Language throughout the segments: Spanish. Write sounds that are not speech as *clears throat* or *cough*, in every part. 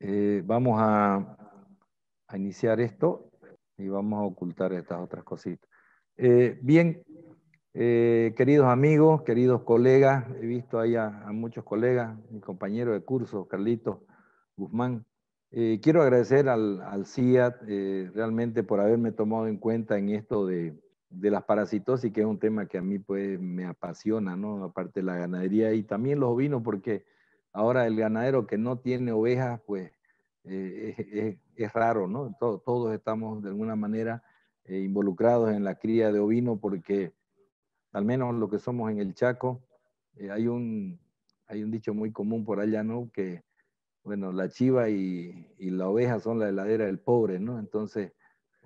Eh, vamos a, iniciar esto y vamos a ocultar estas otras cositas. Eh, bien, eh, queridos amigos, queridos colegas, he visto ahí a, muchos colegas, mi compañero de curso, Carlitos Guzmán. quiero agradecer al, CIAT realmente por haberme tomado en cuenta en esto de, las parasitosis, que es un tema que a mí pues me apasiona, ¿no? Aparte de la ganadería y también los ovinos, porque Ahora el ganadero que no tiene ovejas, pues eh, es, raro, ¿no? todos estamos de alguna manera eh, involucrados en la cría de ovino porque al menos lo que somos en el Chaco, eh, hay, un, hay un dicho muy común por allá, ¿no? Que, bueno, la chiva y, la oveja son la heladera del pobre, ¿no? Entonces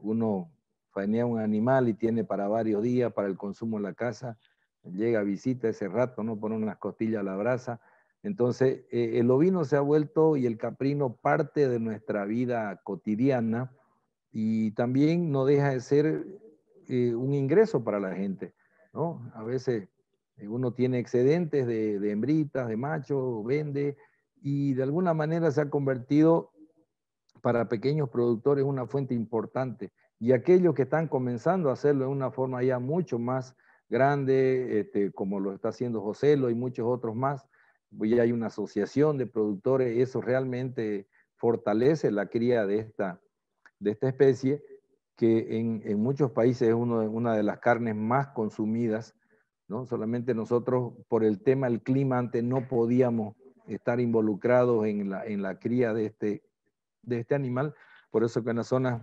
uno faenea un animal y tiene para varios días, para el consumo en la casa, llega, visita ese rato, ¿no? Pone unas costillas a la brasa entonces, eh, el ovino se ha vuelto y el caprino parte de nuestra vida cotidiana y también no deja de ser eh, un ingreso para la gente, ¿no? A veces eh, uno tiene excedentes de, de hembritas, de machos, vende y de alguna manera se ha convertido para pequeños productores una fuente importante. Y aquellos que están comenzando a hacerlo de una forma ya mucho más grande, este, como lo está haciendo José, lo y muchos otros más, ya hay una asociación de productores, eso realmente fortalece la cría de esta, de esta especie, que en, muchos países es una de las carnes más consumidas, ¿no? Solamente nosotros, por el tema del clima, antes no podíamos estar involucrados en la, en la cría de este, de este animal, por eso que en las zonas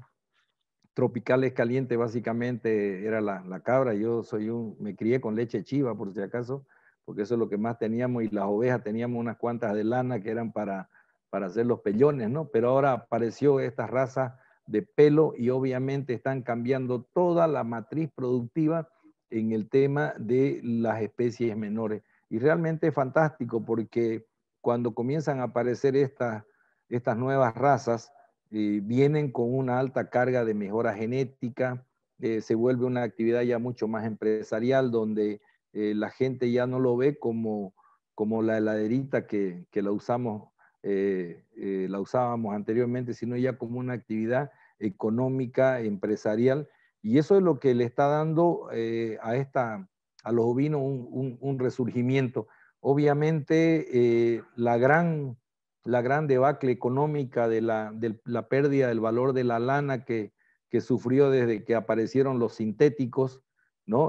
tropicales calientes básicamente era la, cabra, yo soy un, me crié con leche chiva por si acaso, porque eso es lo que más teníamos, y las ovejas teníamos unas cuantas de lana que eran para, para hacer los pellones, ¿no? Pero ahora apareció esta raza de pelo y obviamente están cambiando toda la matriz productiva en el tema de las especies menores. Y realmente es fantástico porque cuando comienzan a aparecer estas, estas nuevas razas, eh, vienen con una alta carga de mejora genética, eh, se vuelve una actividad ya mucho más empresarial donde eh, la gente ya no lo ve como, la heladerita que, la, usamos, eh, eh, la usábamos anteriormente, sino ya como una actividad económica, empresarial. Y eso es lo que le está dando a, a los ovinos un, resurgimiento. Obviamente, la, gran, debacle económica de la, pérdida del valor de la lana que sufrió desde que aparecieron los sintéticos,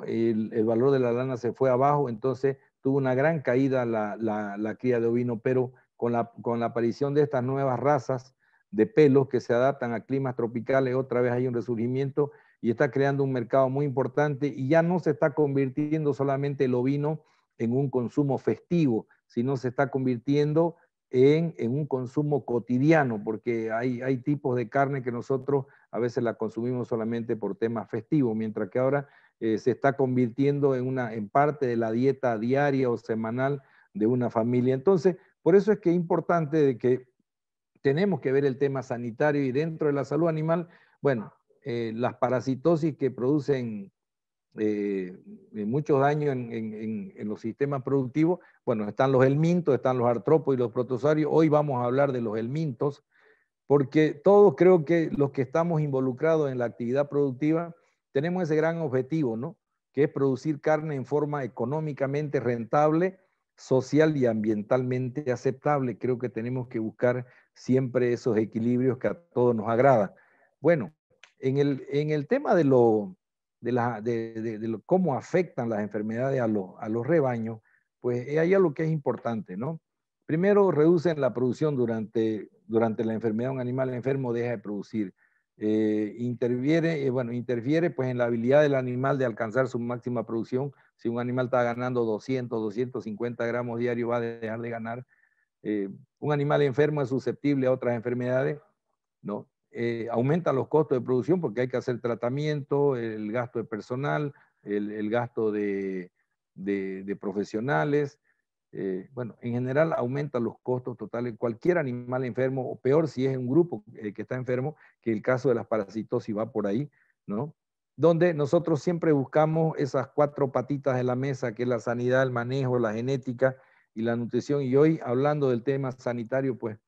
el, valor de la lana se fue abajo, entonces tuvo una gran caída la, cría de ovino, pero con la, aparición de estas nuevas razas de pelos que se adaptan a climas tropicales, otra vez hay un resurgimiento y está creando un mercado muy importante y ya no se está convirtiendo solamente el ovino en un consumo festivo, sino se está convirtiendo en, en un consumo cotidiano, porque hay, hay tipos de carne que nosotros a veces la consumimos solamente por temas festivos, mientras que ahora eh, se está convirtiendo en, en parte de la dieta diaria o semanal de una familia. Entonces, por eso es que es importante de que tenemos que ver el tema sanitario y dentro de la salud animal, bueno, eh, las parasitosis que producen eh, muchos daños en, los sistemas productivos, bueno, están los elmintos, están los artrópodos y los protozoarios. Hoy vamos a hablar de los elmintos porque todos creo que los que estamos involucrados en la actividad productiva tenemos ese gran objetivo, ¿no? Que es producir carne en forma económicamente rentable, social y ambientalmente aceptable. Creo que tenemos que buscar siempre esos equilibrios que a todos nos agrada. Bueno, en el, en el tema de, lo, de, la, de, de, cómo afectan las enfermedades a, a los rebaños, pues es eh, algo lo que es importante, ¿no? Primero, reducen la producción durante durante la enfermedad un animal enfermo deja de producir. Eh, interviene, eh, bueno, interfiere pues en la habilidad del animal de alcanzar su máxima producción. Si un animal está ganando 200, 250 gramos diario, va a dejar de ganar. Eh, un animal enfermo es susceptible a otras enfermedades, ¿no? aumenta los costos de producción porque hay que hacer tratamiento, el gasto de personal, el, gasto de, de profesionales, eh, bueno, en general aumenta los costos totales. Cualquier animal enfermo, o peor si es un grupo eh, que está enfermo, que el caso de las parasitosis va por ahí, ¿no? Donde nosotros siempre buscamos esas cuatro patitas de la mesa, que es la sanidad, el manejo, la genética y la nutrición. Y hoy, hablando del tema sanitario, pues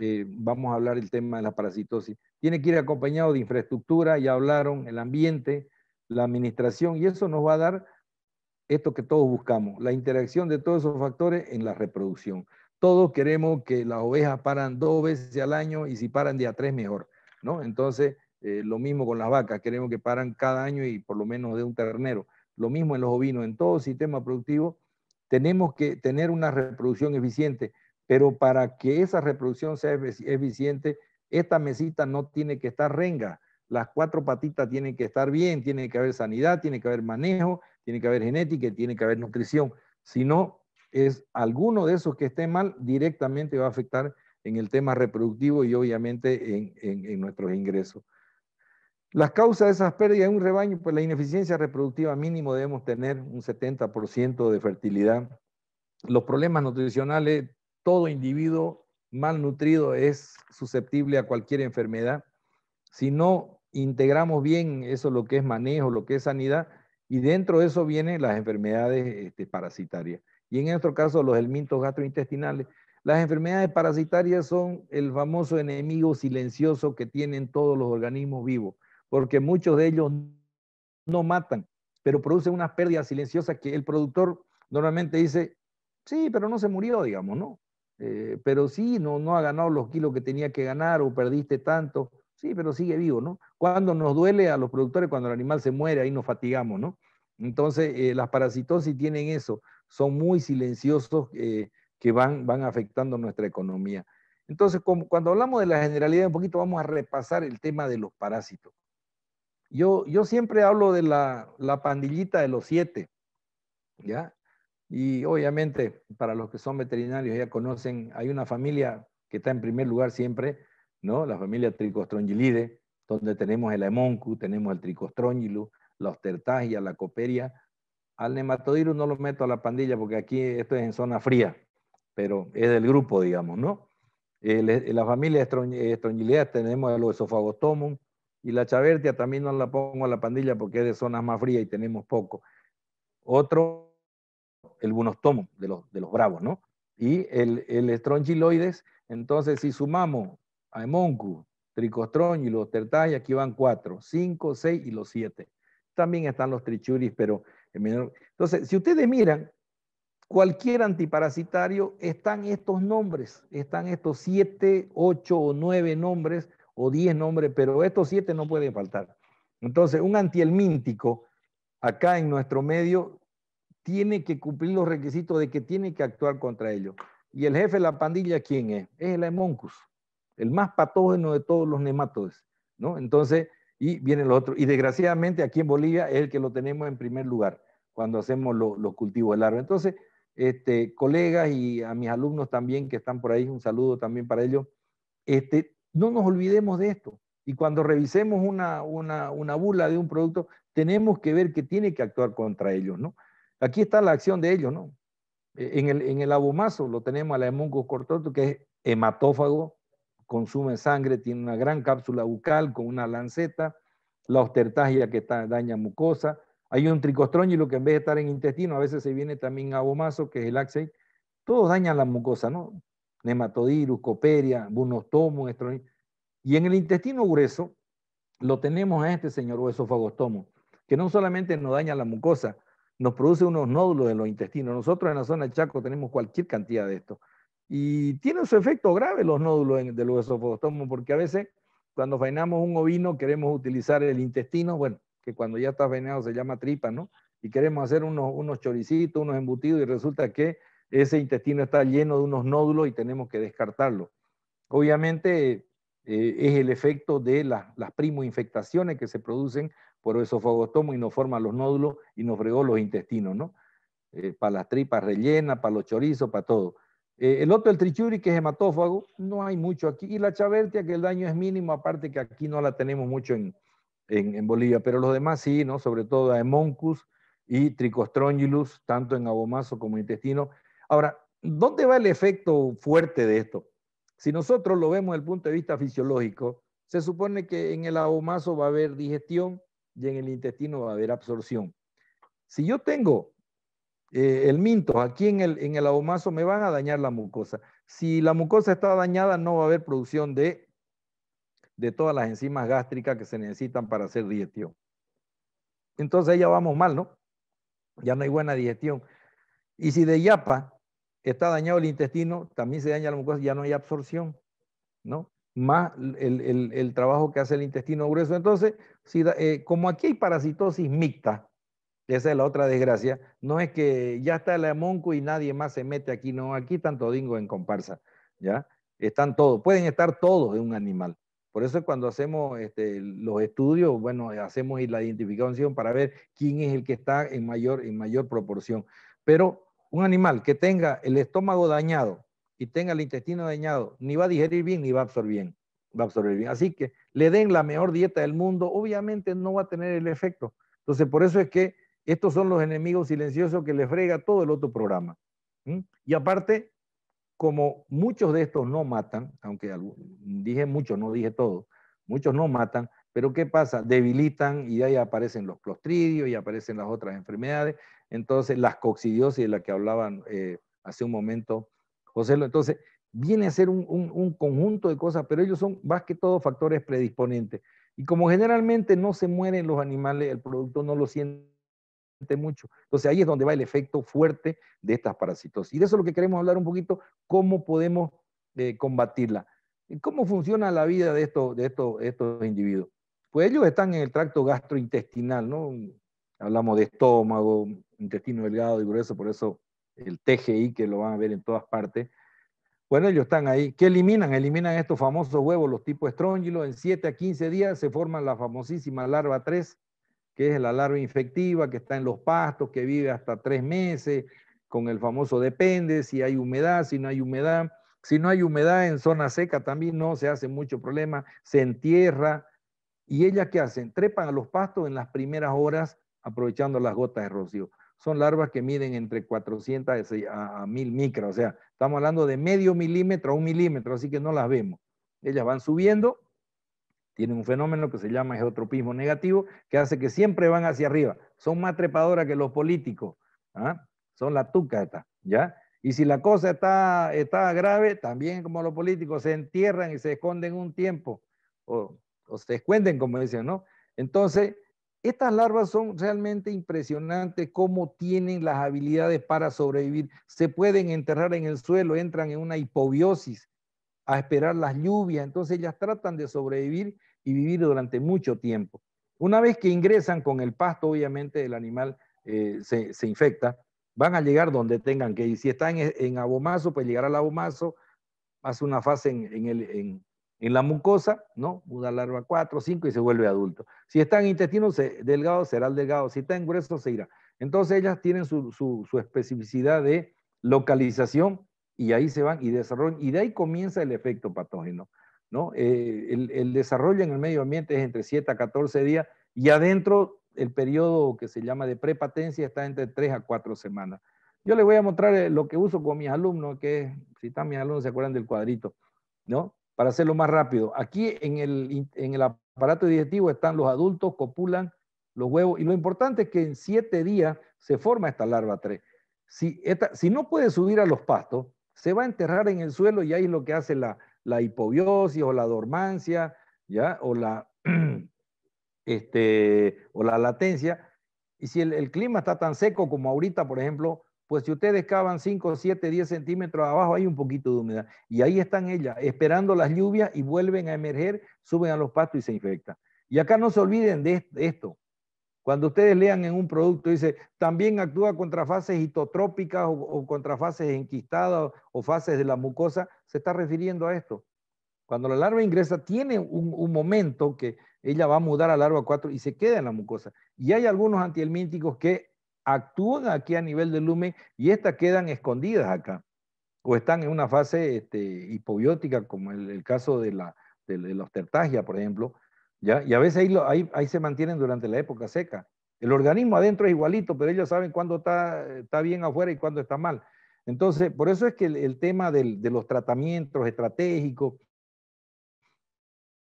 eh, vamos a hablar del tema de la parasitosis. Tiene que ir acompañado de infraestructura, ya hablaron, el ambiente, la administración, y eso nos va a dar esto que todos buscamos, la interacción de todos esos factores en la reproducción. Todos queremos que las ovejas paran dos veces al año y si paran día tres mejor, ¿no? Entonces, eh, lo mismo con las vacas, queremos que paran cada año y por lo menos de un ternero. Lo mismo en los ovinos, en todo sistema productivo tenemos que tener una reproducción eficiente, pero para que esa reproducción sea eficiente, esta mesita no tiene que estar renga, las cuatro patitas tienen que estar bien, tiene que haber sanidad, tiene que haber manejo, tiene que haber genética, tiene que haber nutrición. Si no, es alguno de esos que esté mal directamente va a afectar en el tema reproductivo y obviamente en, nuestros ingresos. Las causas de esas pérdidas en un rebaño, pues la ineficiencia reproductiva mínimo debemos tener un 70% de fertilidad. Los problemas nutricionales, todo individuo mal nutrido es susceptible a cualquier enfermedad. Si no integramos bien eso, lo que es manejo, lo que es sanidad, y dentro de eso vienen las enfermedades este, parasitarias. Y en nuestro caso, los helmintos gastrointestinales. Las enfermedades parasitarias son el famoso enemigo silencioso que tienen todos los organismos vivos, porque muchos de ellos no matan, pero producen unas pérdidas silenciosas que el productor normalmente dice, sí, pero no se murió, digamos, ¿no? Eh, pero sí, no, no ha ganado los kilos que tenía que ganar o perdiste tanto. Sí, pero sigue vivo, ¿no? Cuando nos duele a los productores, cuando el animal se muere, ahí nos fatigamos, ¿no? Entonces, eh, las parasitosis tienen eso, son muy silenciosos eh, que van, van afectando nuestra economía. Entonces, cuando hablamos de la generalidad, un poquito vamos a repasar el tema de los parásitos. Yo, yo siempre hablo de la, la pandillita de los siete, ¿ya? Y obviamente, para los que son veterinarios ya conocen, hay una familia que está en primer lugar siempre, ¿no? La familia tricostrongilide, donde tenemos el amoncu, tenemos el tricostrongilus, la ostertagia, la coperia. Al nematodirus no lo meto a la pandilla porque aquí esto es en zona fría, pero es del grupo, digamos, ¿no? En la familia estrongilides tenemos el esofagotomon y la chavertia también no la pongo a la pandilla porque es de zonas más fría y tenemos poco. Otro, el bunostomum de los, de los bravos, ¿no? Y el, el estrongiloides, entonces si sumamos y los Tertay, aquí van cuatro, cinco, seis y los siete. También están los trichuris, pero en menor. Entonces, si ustedes miran, cualquier antiparasitario están estos nombres, están estos siete, ocho o nueve nombres o diez nombres, pero estos siete no pueden faltar. Entonces, un antihelmíntico acá en nuestro medio tiene que cumplir los requisitos de que tiene que actuar contra ellos. ¿Y el jefe de la pandilla quién es? Es el Aemoncus el más patógeno de todos los nematodes, ¿no? Entonces, y vienen los otros. Y desgraciadamente aquí en Bolivia es el que lo tenemos en primer lugar cuando hacemos los cultivos de larva. Entonces, este, colegas y a mis alumnos también que están por ahí, un saludo también para ellos. Este, no nos olvidemos de esto. Y cuando revisemos una, una, una bula de un producto, tenemos que ver que tiene que actuar contra ellos, ¿no? Aquí está la acción de ellos, ¿no? E, en el, en el abomazo lo tenemos a la hemungus cortoto, que es hematófago, consume sangre, tiene una gran cápsula bucal con una lanceta, la ostertagia que daña mucosa. Hay un lo que en vez de estar en intestino, a veces se viene también a bomazo, que es el axé. Todos dañan la mucosa, ¿no? Nematodirus, coperia, bunostomo, Y en el intestino grueso lo tenemos a este señor huesofagostomo, esofagostomo, que no solamente nos daña la mucosa, nos produce unos nódulos en los intestinos. Nosotros en la zona de Chaco tenemos cualquier cantidad de esto. Y tiene su efecto grave los nódulos en, los esofagostomos porque a veces cuando faenamos un ovino queremos utilizar el intestino, bueno, que cuando ya está faenado se llama tripa, ¿no? Y queremos hacer unos, choricitos, unos embutidos y resulta que ese intestino está lleno de unos nódulos y tenemos que descartarlo. Obviamente eh, es el efecto de las primoinfectaciones que se producen por esofagostomo y nos forman los nódulos y nos fregó los intestinos, ¿no? Eh, para las tripas rellenas, para los chorizos, para todo. Eh, el otro, el trichuri, que es hematófago, no hay mucho aquí. Y la chavertia, que el daño es mínimo, aparte que aquí no la tenemos mucho en, Bolivia, pero los demás sí, ¿no? Sobre todo Hemoncus y Tricostrongylus, tanto en abomaso como en intestino. Ahora, ¿dónde va el efecto fuerte de esto? Si nosotros lo vemos desde el punto de vista fisiológico, se supone que en el abomaso va a haber digestión y en el intestino va a haber absorción. Si yo tengo eh, el minto, aquí en el, en me van a dañar la mucosa. Si la mucosa está dañada, no va a haber producción de, de todas las enzimas gástricas que se necesitan para hacer digestión. Entonces ya vamos mal, ¿no? Ya no hay buena digestión. Y si de yapa está dañado el intestino, también se daña la mucosa, ya no hay absorción, ¿no? Más el, trabajo que hace el intestino grueso. Entonces, si eh, como aquí hay parasitosis mixta, esa es la otra desgracia. No es que ya está el amonco y nadie más se mete aquí, no, aquí tanto dingo en comparsa, ¿ya? Están todos, pueden estar todos en un animal. Por eso es cuando hacemos este, los estudios, bueno, hacemos la identificación para ver quién es el que está en mayor, en mayor proporción. Pero un animal que tenga el estómago dañado y tenga el intestino dañado, ni va a digerir bien ni va a absorber bien. Va a absorber bien. Así que le den la mejor dieta del mundo, obviamente no va a tener el efecto. Entonces, por eso es que estos son los enemigos silenciosos que les frega todo el otro programa. Y aparte, como muchos de estos no matan, aunque dije muchos, no dije todos, muchos no matan, pero ¿qué pasa? Debilitan y ahí aparecen los clostridios y aparecen las otras enfermedades. Entonces, las coccidiosis de las que hablaban eh, hace un momento José. Entonces, viene a ser un, conjunto de cosas, pero ellos son más que todo factores predisponentes. Y como generalmente no se mueren los animales, el producto no lo siente mucho. Entonces ahí es donde va el efecto fuerte de estas parasitosis. Y de eso es lo que queremos hablar un poquito, cómo podemos eh, combatirla. ¿Cómo funciona la vida de, estos, de estos individuos? Pues ellos están en el tracto gastrointestinal, ¿no? Hablamos de estómago, intestino delgado y grueso, por eso el TGI que lo van a ver en todas partes. Bueno, ellos están ahí. ¿Qué eliminan? Eliminan estos famosos huevos, los tipos estróngilos. En 7 a 15 días se forman la famosísima larva 3, que es la larva infectiva que está en los pastos, que vive hasta tres meses, con el famoso depende, si hay humedad, si no hay humedad. Si no hay humedad en zona seca también no se hace mucho problema, se entierra. ¿Y ellas qué hacen? Trepan a los pastos en las primeras horas aprovechando las gotas de rocío. Son larvas que miden entre 400 a 1000 micras, o sea, estamos hablando de medio milímetro a un milímetro, así que no las vemos. Ellas van subiendo tienen un fenómeno que se llama geotropismo negativo, que hace que siempre van hacia arriba. Son más trepadoras que los políticos. ¿ah? Son la tucata, ¿ya? Y si la cosa está, está grave, también como los políticos se entierran y se esconden un tiempo, o, se esconden, como dicen, ¿no? Entonces, estas larvas son realmente impresionantes cómo tienen las habilidades para sobrevivir. Se pueden enterrar en el suelo, entran en una hipobiosis, a esperar las lluvias, entonces ellas tratan de sobrevivir y vivir durante mucho tiempo. Una vez que ingresan con el pasto, obviamente el animal eh, se, infecta, van a llegar donde tengan que ir. Si están en, en abomazo, pues llegar al abomazo, hace una fase en, la mucosa, ¿no? Muda larva 4, 5 y se vuelve adulto. Si está en intestino delgado, será el delgado. Si está en grueso, se irá. Entonces ellas tienen su, su especificidad de localización y ahí se van y desarrollan, y de ahí comienza el efecto patógeno. ¿no? Eh, el, desarrollo en el medio ambiente es entre 7 a 14 días y adentro el periodo que se llama de prepatencia está entre 3 a 4 semanas. Yo les voy a mostrar eh, lo que uso con mis alumnos, que es, si están mis alumnos se acuerdan del cuadrito, ¿no? Para hacerlo más rápido. Aquí en el, en el aparato digestivo están los adultos, copulan los huevos y lo importante es que en 7 días se forma esta larva 3. Si, esta, si no puede subir a los pastos, se va a enterrar en el suelo y ahí es lo que hace la, la hipobiosis o la dormancia, ¿ya? O la, *clears throat* este, o la latencia. Y si el, el, clima está tan seco como ahorita, por ejemplo, pues si ustedes cavan 5, 7, 10 centímetros abajo, hay un poquito de humedad. Y ahí están ellas, esperando las lluvias y vuelven a emerger, suben a los pastos y se infectan. Y acá no se olviden de esto. Cuando ustedes lean en un producto, dice, también actúa contra fases hitotrópicas o, contra fases enquistadas o, fases de la mucosa, se está refiriendo a esto. Cuando la larva ingresa, tiene un, momento que ella va a mudar a larva 4 y se queda en la mucosa. Y hay algunos antihelmínticos que actúan aquí a nivel del lumen y estas quedan escondidas acá o están en una fase este, hipobiótica, como el, el caso de la, de la ostertagia, por ejemplo, y a veces ahí, se mantienen durante la época seca. El organismo adentro es igualito, pero ellos saben cuándo está, bien afuera y cuándo está mal. Entonces, por eso es que el, tema de los tratamientos estratégicos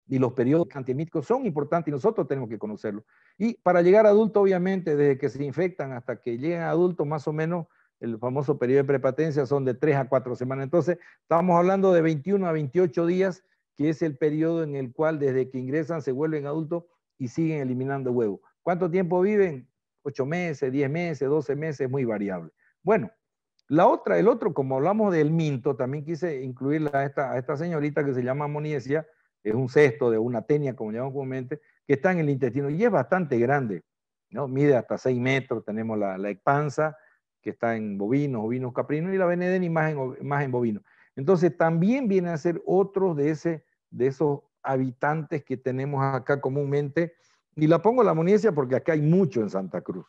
y los periodos antiemíticos son importantes y nosotros tenemos que conocerlo Y para llegar adulto, obviamente, desde que se infectan hasta que llegan a adultos, más o menos, el famoso periodo de prepatencia son de 3 a cuatro semanas. Entonces, estamos hablando de 21 a 28 días que es el periodo en el cual desde que ingresan se vuelven adultos y siguen eliminando huevos. ¿Cuánto tiempo viven? Ocho meses, diez meses, doce meses, muy variable. Bueno, la otra, el otro, como hablamos del minto, también quise incluir a esta, a esta señorita que se llama Moniesia, es un cesto de una tenia, como llamamos comúnmente, que está en el intestino y es bastante grande, ¿no? Mide hasta seis metros, tenemos la, expansa, que está en bovinos, ovinos caprinos, y la benedén y más en bovinos. Entonces también viene a ser otro de, ese, de esos habitantes que tenemos acá comúnmente. Y la pongo la amoniesia porque acá hay mucho en Santa Cruz,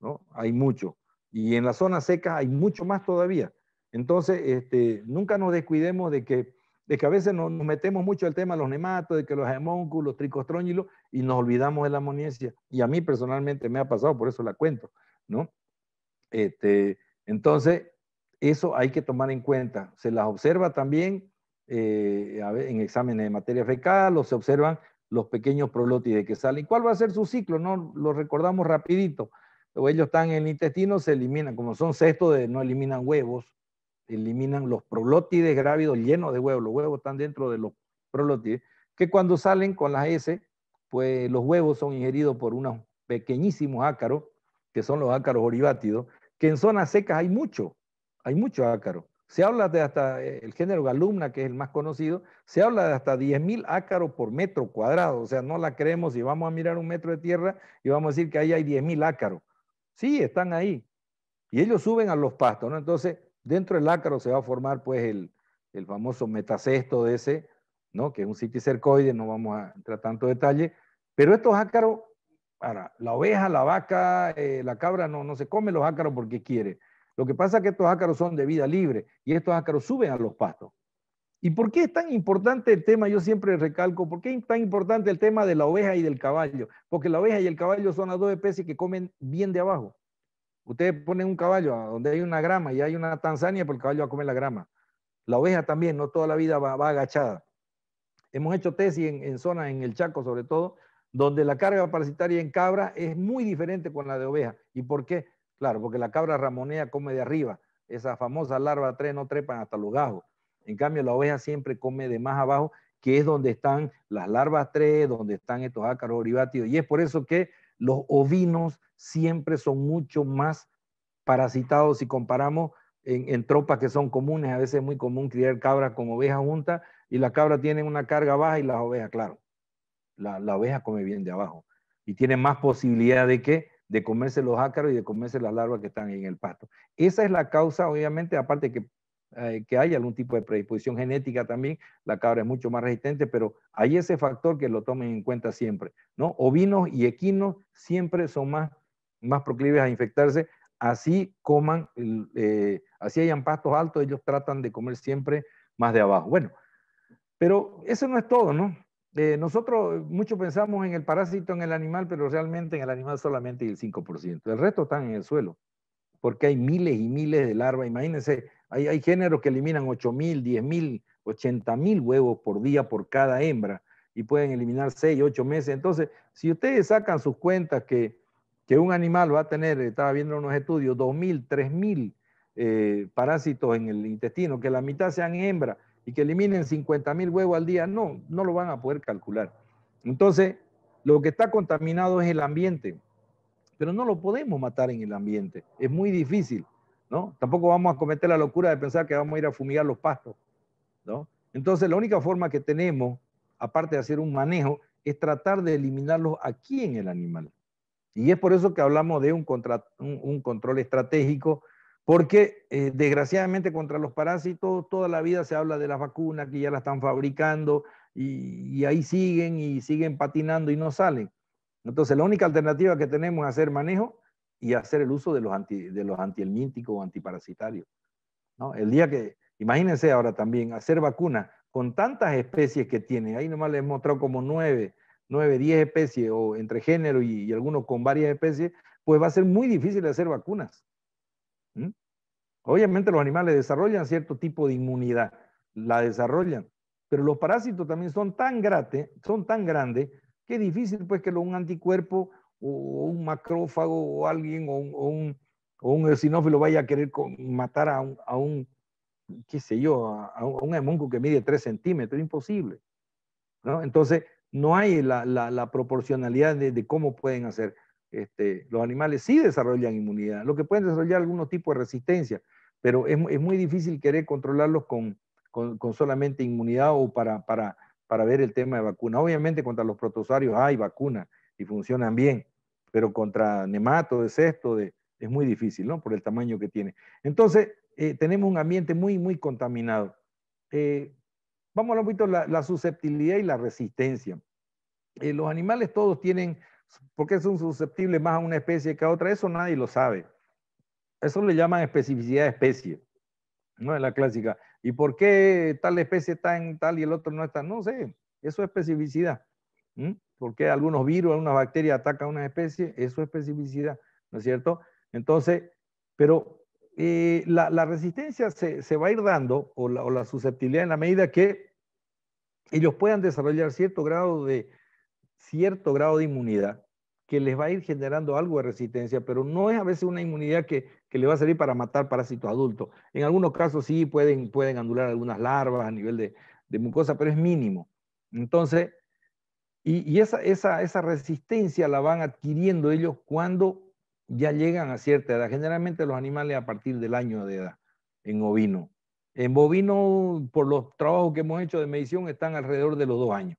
¿no? Hay mucho. Y en la zona seca hay mucho más todavía. Entonces, este, nunca nos descuidemos de que, de que a veces nos, metemos mucho el tema de los nematos, de que los hemónculos, tricostróñilos, y nos olvidamos de la amoniesia. Y a mí personalmente me ha pasado, por eso la cuento, ¿no? Este, entonces, eso hay que tomar en cuenta. Se las observa también eh, en exámenes de materia fecal o se observan los pequeños prolótides que salen. ¿Cuál va a ser su ciclo? No lo recordamos rapidito. ellos están en el intestino, se eliminan, como son cestos, de, no eliminan huevos, eliminan los prolótides grávidos llenos de huevos. Los huevos están dentro de los prolótides, que cuando salen con las S, pues los huevos son ingeridos por unos pequeñísimos ácaros, que son los ácaros oribátidos, que en zonas secas hay mucho. Hay muchos ácaros, Se habla de hasta eh, el género galumna, que es el más conocido, se habla de hasta 10.000 ácaros por metro cuadrado. O sea, no la creemos y vamos a mirar un metro de tierra y vamos a decir que ahí hay 10.000 ácaros. Sí, están ahí. Y ellos suben a los pastos, ¿no? Entonces, dentro del ácaro se va a formar, pues, el, famoso metacesto de ese, ¿no? Que es un citicercoide, no vamos a entrar tanto detalle. Pero estos ácaros, para la oveja, la vaca, eh, la cabra, no, no se come los ácaros porque quiere lo que pasa es que estos ácaros son de vida libre y estos ácaros suben a los pastos. ¿Y por qué es tan importante el tema? Yo siempre recalco, ¿por qué es tan importante el tema de la oveja y del caballo? Porque la oveja y el caballo son las dos especies que comen bien de abajo. Ustedes ponen un caballo donde hay una grama y hay una Tanzania, pues el caballo va a comer la grama. La oveja también, no toda la vida va, agachada. Hemos hecho tesis en, en zonas, en el Chaco sobre todo, donde la carga parasitaria en cabra es muy diferente con la de oveja. ¿Y por qué? Claro, porque la cabra ramonea come de arriba. Esas famosas larvas 3 no trepan hasta los gajos. En cambio, la oveja siempre come de más abajo, que es donde están las larvas 3, donde están estos ácaros oribátidos. Y es por eso que los ovinos siempre son mucho más parasitados si comparamos en, tropas que son comunes. A veces es muy común criar cabras con ovejas juntas y las cabras tienen una carga baja y las ovejas, claro. la oveja come bien de abajo y tiene más posibilidad de que de comerse los ácaros y de comerse las larvas que están en el pato Esa es la causa, obviamente, aparte que, eh, que hay algún tipo de predisposición genética también, la cabra es mucho más resistente, pero hay ese factor que lo tomen en cuenta siempre, ¿no? Ovinos y equinos siempre son más, más proclives a infectarse, así coman, eh, así hayan pastos altos, ellos tratan de comer siempre más de abajo. Bueno, pero eso no es todo, ¿no? Eh, nosotros mucho pensamos en el parásito en el animal, pero realmente en el animal solamente el 5%. El resto están en el suelo, porque hay miles y miles de larvas. Imagínense, hay, géneros que eliminan 8.000, 10.000, 80.000 huevos por día por cada hembra y pueden eliminar 6, 8 meses. Entonces, si ustedes sacan sus cuentas que, que un animal va a tener, estaba viendo unos estudios, 2.000, 3.000 mil eh, parásitos en el intestino, que la mitad sean hembra y que eliminen 50 mil huevos al día, no, no lo van a poder calcular. Entonces, lo que está contaminado es el ambiente, pero no lo podemos matar en el ambiente, es muy difícil, ¿no? Tampoco vamos a cometer la locura de pensar que vamos a ir a fumigar los pastos, ¿no? Entonces, la única forma que tenemos, aparte de hacer un manejo, es tratar de eliminarlos aquí en el animal. Y es por eso que hablamos de un, un control estratégico porque eh, desgraciadamente contra los parásitos toda la vida se habla de las vacunas que ya la están fabricando y, ahí siguen y siguen patinando y no salen. Entonces la única alternativa que tenemos es hacer manejo y hacer el uso de los, de los antihelmínticos o antiparasitarios. El día que, imagínense ahora también, hacer vacunas con tantas especies que tiene, ahí nomás les he mostrado como nueve, nueve, diez especies, o entre género y, y, algunos con varias especies, pues va a ser muy difícil hacer vacunas. ¿Mm? Obviamente los animales desarrollan cierto tipo de inmunidad, la desarrollan, pero los parásitos también son tan, grate, son tan grandes que es difícil pues que un anticuerpo o un macrófago o alguien o un, o vaya a querer matar a un, a qué sé yo, a, un que mide 3 centímetros, imposible. Entonces, no hay la, proporcionalidad de, cómo pueden hacer. Este, los animales sí desarrollan inmunidad, lo que pueden desarrollar algunos tipos de resistencia, pero es, muy difícil querer controlarlos con, solamente inmunidad o para, para, ver el tema de vacuna. Obviamente contra los protozoarios hay vacuna y funcionan bien, pero contra nematos, de cesto, es muy difícil, ¿no? Por el tamaño que tiene. Entonces, eh, tenemos un ambiente muy, muy contaminado. Eh, vamos a hablar un poquito de la, susceptibilidad y la resistencia. Eh, los animales todos tienen ¿Por qué son susceptibles más a una especie que a otra? Eso nadie lo sabe. Eso le llaman especificidad de especie. No es la clásica. ¿Y por qué tal especie está en tal y el otro no está? No sé. Eso es especificidad. ¿Por qué algunos virus, algunas bacterias atacan a una especie? Eso es especificidad. ¿No es cierto? Entonces, pero eh, la, resistencia se, va a ir dando o la susceptibilidad en la medida que ellos puedan desarrollar cierto grado de, cierto grado de inmunidad que les va a ir generando algo de resistencia, pero no es a veces una inmunidad que, que le va a servir para matar parásitos adultos. En algunos casos sí pueden, pueden anular algunas larvas a nivel de, mucosa, pero es mínimo. Entonces, y, esa, esa, esa, resistencia la van adquiriendo ellos cuando ya llegan a cierta edad. Generalmente los animales a partir del año de edad, en ovino. En bovino, por los trabajos que hemos hecho de medición, están alrededor de los dos años.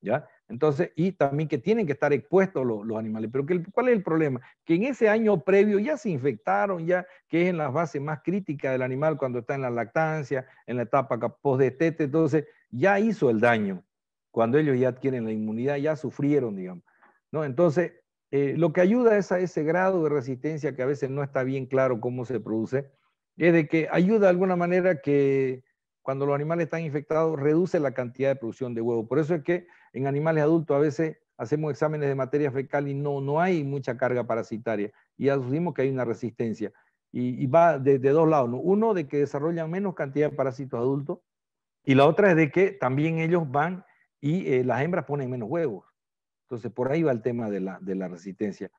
¿ya? Entonces, y también que tienen que estar expuestos los, animales. Pero ¿cuál es el problema? Que en ese año previo ya se infectaron, ya que es en las bases más críticas del animal cuando está en la lactancia, en la etapa post-destete, entonces ya hizo el daño. Cuando ellos ya adquieren la inmunidad, ya sufrieron, digamos. ¿no? Entonces, eh, lo que ayuda es a ese grado de resistencia que a veces no está bien claro cómo se produce, es de que ayuda de alguna manera que cuando los animales están infectados reduce la cantidad de producción de huevo. Por eso es que en animales adultos a veces hacemos exámenes de materia fecal y no, no hay mucha carga parasitaria y asumimos que hay una resistencia. Y, va de, dos lados. Uno, de que desarrollan menos cantidad de parásitos adultos y la otra es de que también ellos van y eh, las hembras ponen menos huevos. Entonces, por ahí va el tema de la, resistencia.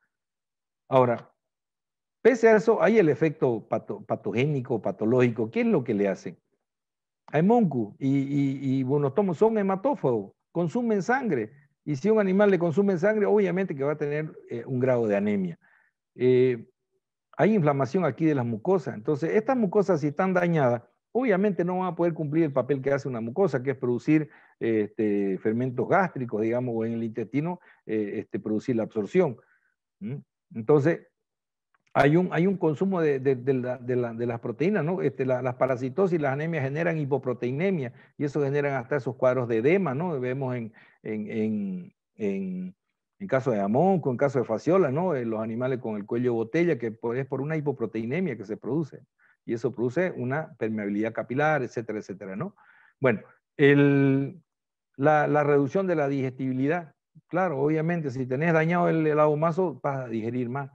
Ahora, pese a eso, hay el efecto patogénico, patológico. ¿Qué es lo que le hacen? Hay moncu y, y, y son hematófagos consumen sangre. Y si un animal le consumen sangre, obviamente que va a tener eh, un grado de anemia. Eh, hay inflamación aquí de las mucosas. Entonces, estas mucosas, si están dañadas, obviamente no van a poder cumplir el papel que hace una mucosa, que es producir este, fermentos gástricos, digamos, o en el intestino, eh, este, producir la absorción. ¿Mm? Entonces, hay un, hay un consumo de, las proteínas, ¿no? Este, las parasitosis y las anemias generan hipoproteinemia y eso generan hasta esos cuadros de edema, ¿no? Vemos en, caso de amonco, en caso de faciola, ¿no? Eh, los animales con el cuello botella, que es por una hipoproteinemia que se produce. Y eso produce una permeabilidad capilar, etcétera, etcétera, ¿no? Bueno, la, reducción de la digestibilidad. Claro, obviamente, si tenés dañado el, el vas a digerir más,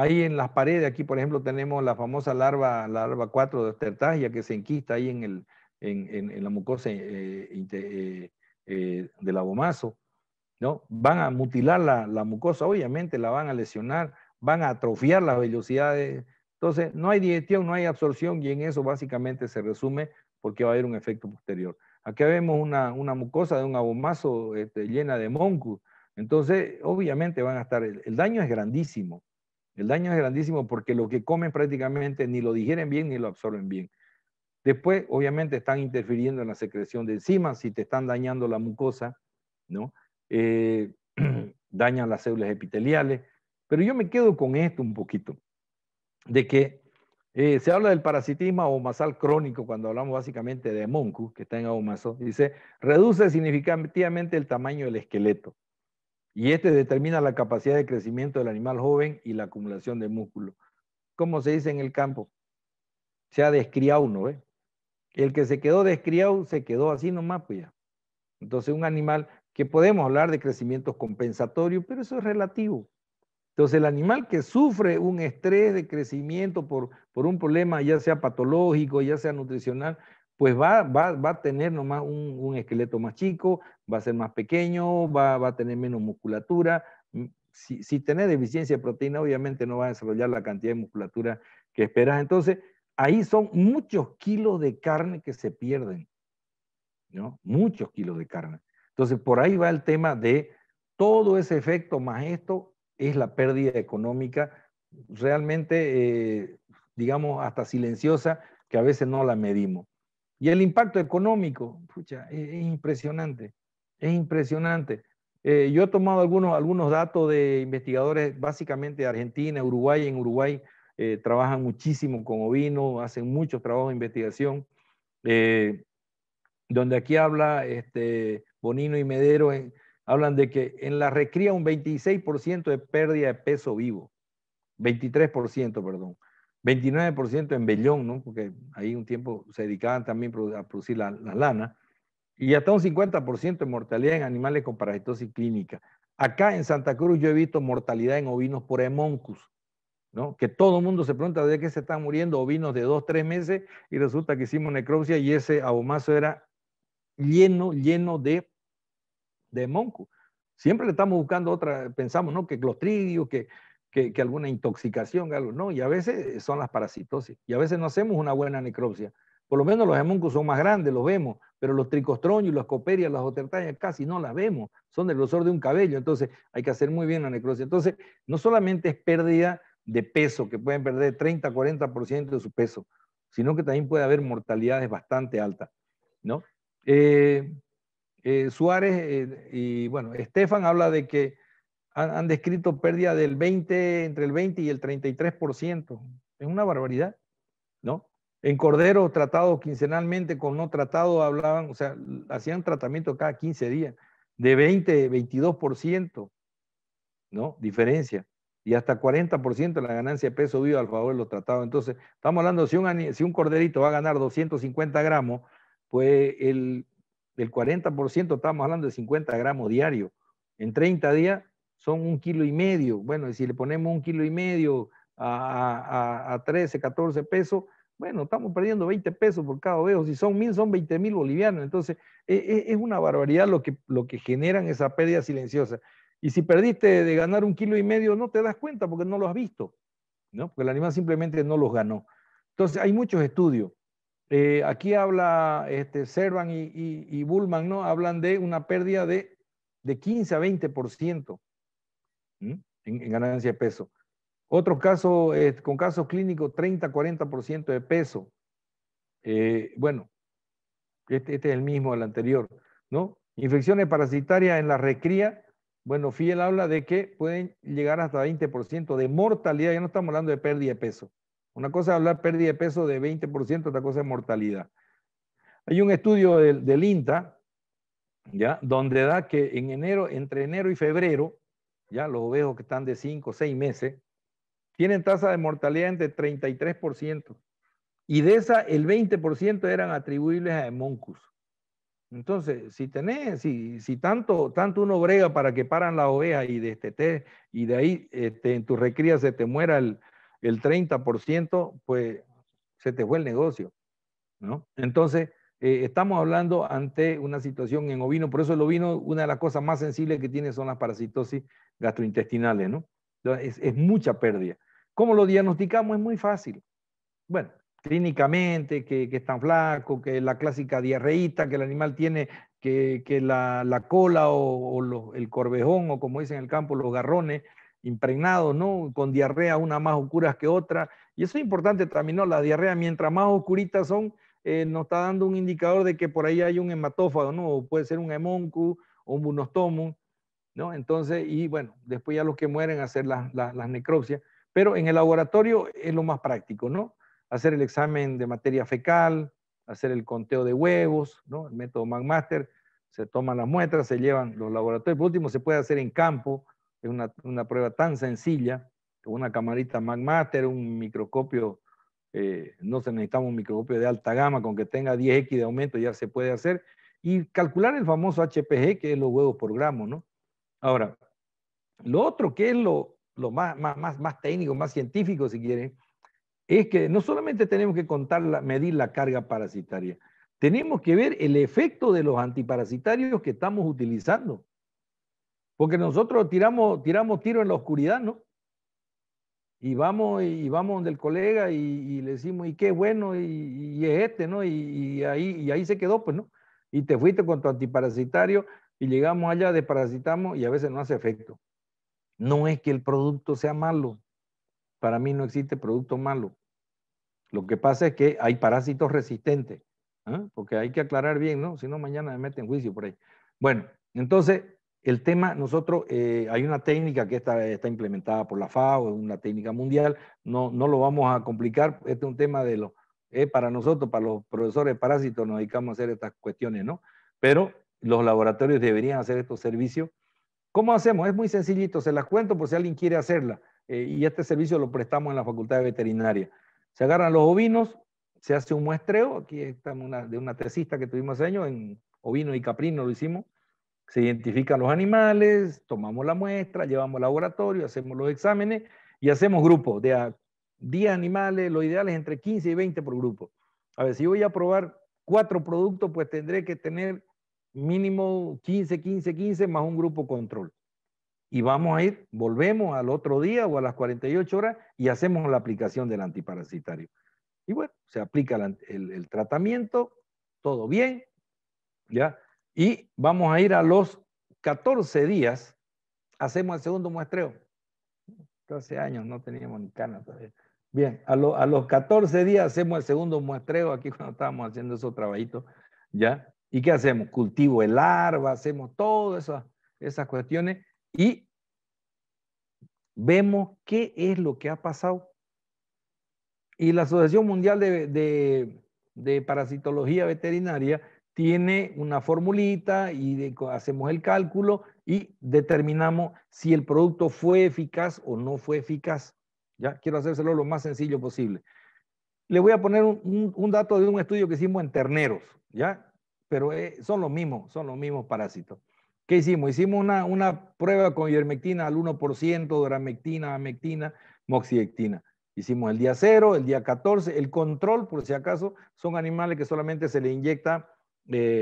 Ahí en las paredes, aquí por ejemplo tenemos la famosa larva, larva 4 de estertagia que se enquista ahí en, en, la mucosa eh, eh, eh, del abomazo. ¿no? Van a mutilar la, mucosa, obviamente la van a lesionar, van a atrofiar las velocidades. Entonces, no hay digestión, no hay absorción y en eso básicamente se resume porque va a haber un efecto posterior. Aquí vemos una, mucosa de un abomazo este, llena de moncus. Entonces, obviamente van a estar, el daño es grandísimo. El daño es grandísimo porque lo que comen prácticamente ni lo digieren bien ni lo absorben bien. Después, obviamente, están interfiriendo en la secreción de enzimas, si te están dañando la mucosa, ¿no? Eh, *clears throat* dañan las células epiteliales. Pero yo me quedo con esto un poquito, de que eh, se habla del parasitismo o masal crónico cuando hablamos básicamente de monku que está en y dice, reduce significativamente el tamaño del esqueleto y este determina la capacidad de crecimiento del animal joven y la acumulación de músculo. Como se dice en el campo, se ha descriado uno, ¿eh? El que se quedó descriado se quedó así nomás, pues ya. Entonces, un animal que podemos hablar de crecimiento compensatorio, pero eso es relativo. Entonces, el animal que sufre un estrés de crecimiento por, por un problema, ya sea patológico, ya sea nutricional, pues va, a tener nomás un, esqueleto más chico, va a ser más pequeño, va, a tener menos musculatura. Mm, si, si tenés deficiencia de proteína, obviamente no va a desarrollar la cantidad de musculatura que esperas. Entonces, ahí son muchos kilos de carne que se pierden, ¿no? Muchos kilos de carne. Entonces, por ahí va el tema de todo ese efecto más esto es la pérdida económica realmente, eh, digamos, hasta silenciosa, que a veces no la medimos. Y el impacto económico, pucha, es, impresionante, es impresionante. Eh, yo he tomado algunos, algunos datos de investigadores básicamente de Argentina, Uruguay, en Uruguay eh, trabajan muchísimo con ovino, hacen muchos trabajos de investigación, eh, donde aquí habla este, Bonino y Medero, hablan de que en la recría un 26% de pérdida de peso vivo, 23%, perdón. 29% en Bellón, ¿no? porque ahí un tiempo se dedicaban también a producir la, lana, y hasta un 50% en mortalidad en animales con parasitosis clínica. Acá en Santa Cruz yo he visto mortalidad en ovinos por hemoncus, ¿no? que todo el mundo se pregunta de qué se están muriendo ovinos de dos, tres meses, y resulta que hicimos necropsia y ese abomazo era lleno, lleno de, de hemoncus. Siempre le estamos buscando otra, pensamos, ¿no? Que clostridio, que que, alguna intoxicación, algo. No, y a veces son las parasitosis. Y a veces no hacemos una buena necropsia. Por lo menos los hemuncos son más grandes, los vemos, pero los tricostroños, las coperias, las otertáñas casi no las vemos. Son del grosor de un cabello. Entonces hay que hacer muy bien la necropsia. Entonces, no solamente es pérdida de peso, que pueden perder 30, 40% de su peso, sino que también puede haber mortalidades bastante altas. ¿no? Eh, eh, Suárez eh, y bueno, Estefan habla de que han, descrito pérdida del 20, entre el 20 y el 33%. Es una barbaridad, ¿no? En cordero tratado quincenalmente, con no tratado hablaban, o sea, hacían tratamiento cada 15 días, de 20, 22%, ¿no? Diferencia. Y hasta 40% la ganancia de peso vivo al favor de los tratados. Entonces, estamos hablando, si un, si un corderito va a ganar 250 gramos, pues el, el 40%, estamos hablando de 50 gramos diario. En 30 días, son un kilo y medio. Bueno, y si le ponemos un kilo y medio a, a, 13, 14 pesos, bueno, estamos perdiendo 20 pesos por cada ovejo. Si son mil, son 20 mil bolivianos. Entonces, e, e, es, una barbaridad lo que, lo que generan esa pérdida silenciosa. Y si perdiste de ganar un kilo y medio, no te das cuenta porque no lo has visto, ¿no? Porque el animal simplemente no los ganó. Entonces, hay muchos estudios. Eh, aquí habla este, Servan y, y, Bullman, ¿no? Hablan de una pérdida de, de 15 a 20% en, ganancia de peso. Otro caso, eh, con casos clínicos, 30-40% de peso. Eh, bueno, este, este, es el mismo del anterior, ¿no? Infecciones parasitarias en la recría, bueno, Fiel habla de que pueden llegar hasta 20% de mortalidad, ya no estamos hablando de pérdida de peso. Una cosa es hablar pérdida de peso de 20%, otra cosa es mortalidad. Hay un estudio del, del INTA, ¿ya? donde da que en enero, entre enero y febrero, ya los ovejos que están de 5 o 6 meses, tienen tasa de mortalidad de 33%. Y de esa, el 20% eran atribuibles a moncus. Entonces, si tenés, si, si tanto, tanto uno brega para que paran la oveja y de, este, te, y de ahí este, en tu recría se te muera el, el 30%, pues se te fue el negocio, ¿no? Entonces, eh, estamos hablando ante una situación en ovino, por eso el ovino, una de las cosas más sensibles que tiene son las parasitosis gastrointestinales, ¿no? es, mucha pérdida. ¿Cómo lo diagnosticamos? Es muy fácil. Bueno, clínicamente, que, que es tan flaco, que la clásica diarreíta, que el animal tiene, que, la, la, cola o, el corvejón, o como dicen en el campo, los garrones impregnados, ¿no? Con diarrea, una más oscuras que otra. Y eso es importante también, ¿no? La diarrea, mientras más oscuritas son, eh, nos está dando un indicador de que por ahí hay un hematófago, ¿no? puede ser un hemoncu o un bunostomum, ¿no? Entonces, y bueno, después ya los que mueren hacer las, necropsias. Pero en el laboratorio es lo más práctico, ¿no? Hacer el examen de materia fecal, hacer el conteo de huevos, ¿no? El método McMaster, se toman las muestras, se llevan los laboratorios. Por último, se puede hacer en campo, es una, una prueba tan sencilla, con una camarita McMaster, un microscopio eh, no se necesita un microscopio de alta gama, con que tenga 10X de aumento ya se puede hacer, y calcular el famoso HPG, que es los huevos por gramo, ¿no? Ahora, lo otro que es lo, más, más, más, técnico, más científico, si quieren, es que no solamente tenemos que contar medir la carga parasitaria, tenemos que ver el efecto de los antiparasitarios que estamos utilizando. Porque nosotros tiramos, tiramos tiro en la oscuridad, ¿no? y vamos y vamos donde el colega y, le decimos y qué bueno y, es este no y, ahí ahí se quedó pues no y te fuiste con tu antiparasitario y llegamos allá desparasitamos y a veces no hace efecto no es que el producto sea malo para mí no existe producto malo lo que pasa es que hay parásitos resistentes ¿ah? porque hay que aclarar bien no si no mañana me meten juicio por ahí bueno entonces el tema, nosotros, eh, hay una técnica que está, implementada por la FAO, es una técnica mundial, no, no lo vamos a complicar, este es un tema de lo para nosotros, para los profesores parásitos nos dedicamos a hacer estas cuestiones, ¿no? Pero los laboratorios deberían hacer estos servicios. ¿Cómo hacemos? Es muy sencillito, se las cuento por si alguien quiere hacerla, eh, y este servicio lo prestamos en la Facultad de Veterinaria. Se agarran los ovinos, se hace un muestreo, aquí estamos de una tesista que tuvimos hace años, en ovino y caprino lo hicimos, se identifican los animales, tomamos la muestra, llevamos al laboratorio, hacemos los exámenes y hacemos grupos de 10 animales, lo ideal es entre 15 y 20 por grupo. A ver, si voy a probar cuatro productos, pues tendré que tener mínimo 15, 15, 15 más un grupo control. Y vamos a ir, volvemos al otro día o a las 48 horas y hacemos la aplicación del antiparasitario. Y bueno, se aplica el tratamiento, todo bien, ¿ya? Y vamos a ir a los 14 días, hacemos el segundo muestreo. Hace años, no teníamos ni canas. todavía. Bien, a, los 14 días hacemos el segundo muestreo aquí cuando estábamos haciendo esos trabajitos, ¿ya? ¿Y qué hacemos? Cultivo el larva, hacemos todas esas, esas cuestiones y vemos qué es lo que ha pasado. Y la Asociación Mundial de Parasitología Veterinaria tiene una formulita y hacemos el cálculo y determinamos si el producto fue eficaz o no fue eficaz. Ya quiero hacérselo lo más sencillo posible. Le voy a poner un, dato de un estudio que hicimos en terneros, ¿ya? Pero eh, son los mismos, son los mismos parásitos. ¿Qué hicimos? Hicimos una, una prueba con ivermectina al 1%, doramectina, amectina, moxidectina. Hicimos el día 0, el día 14, el control, por si acaso, son animales que solamente se le inyecta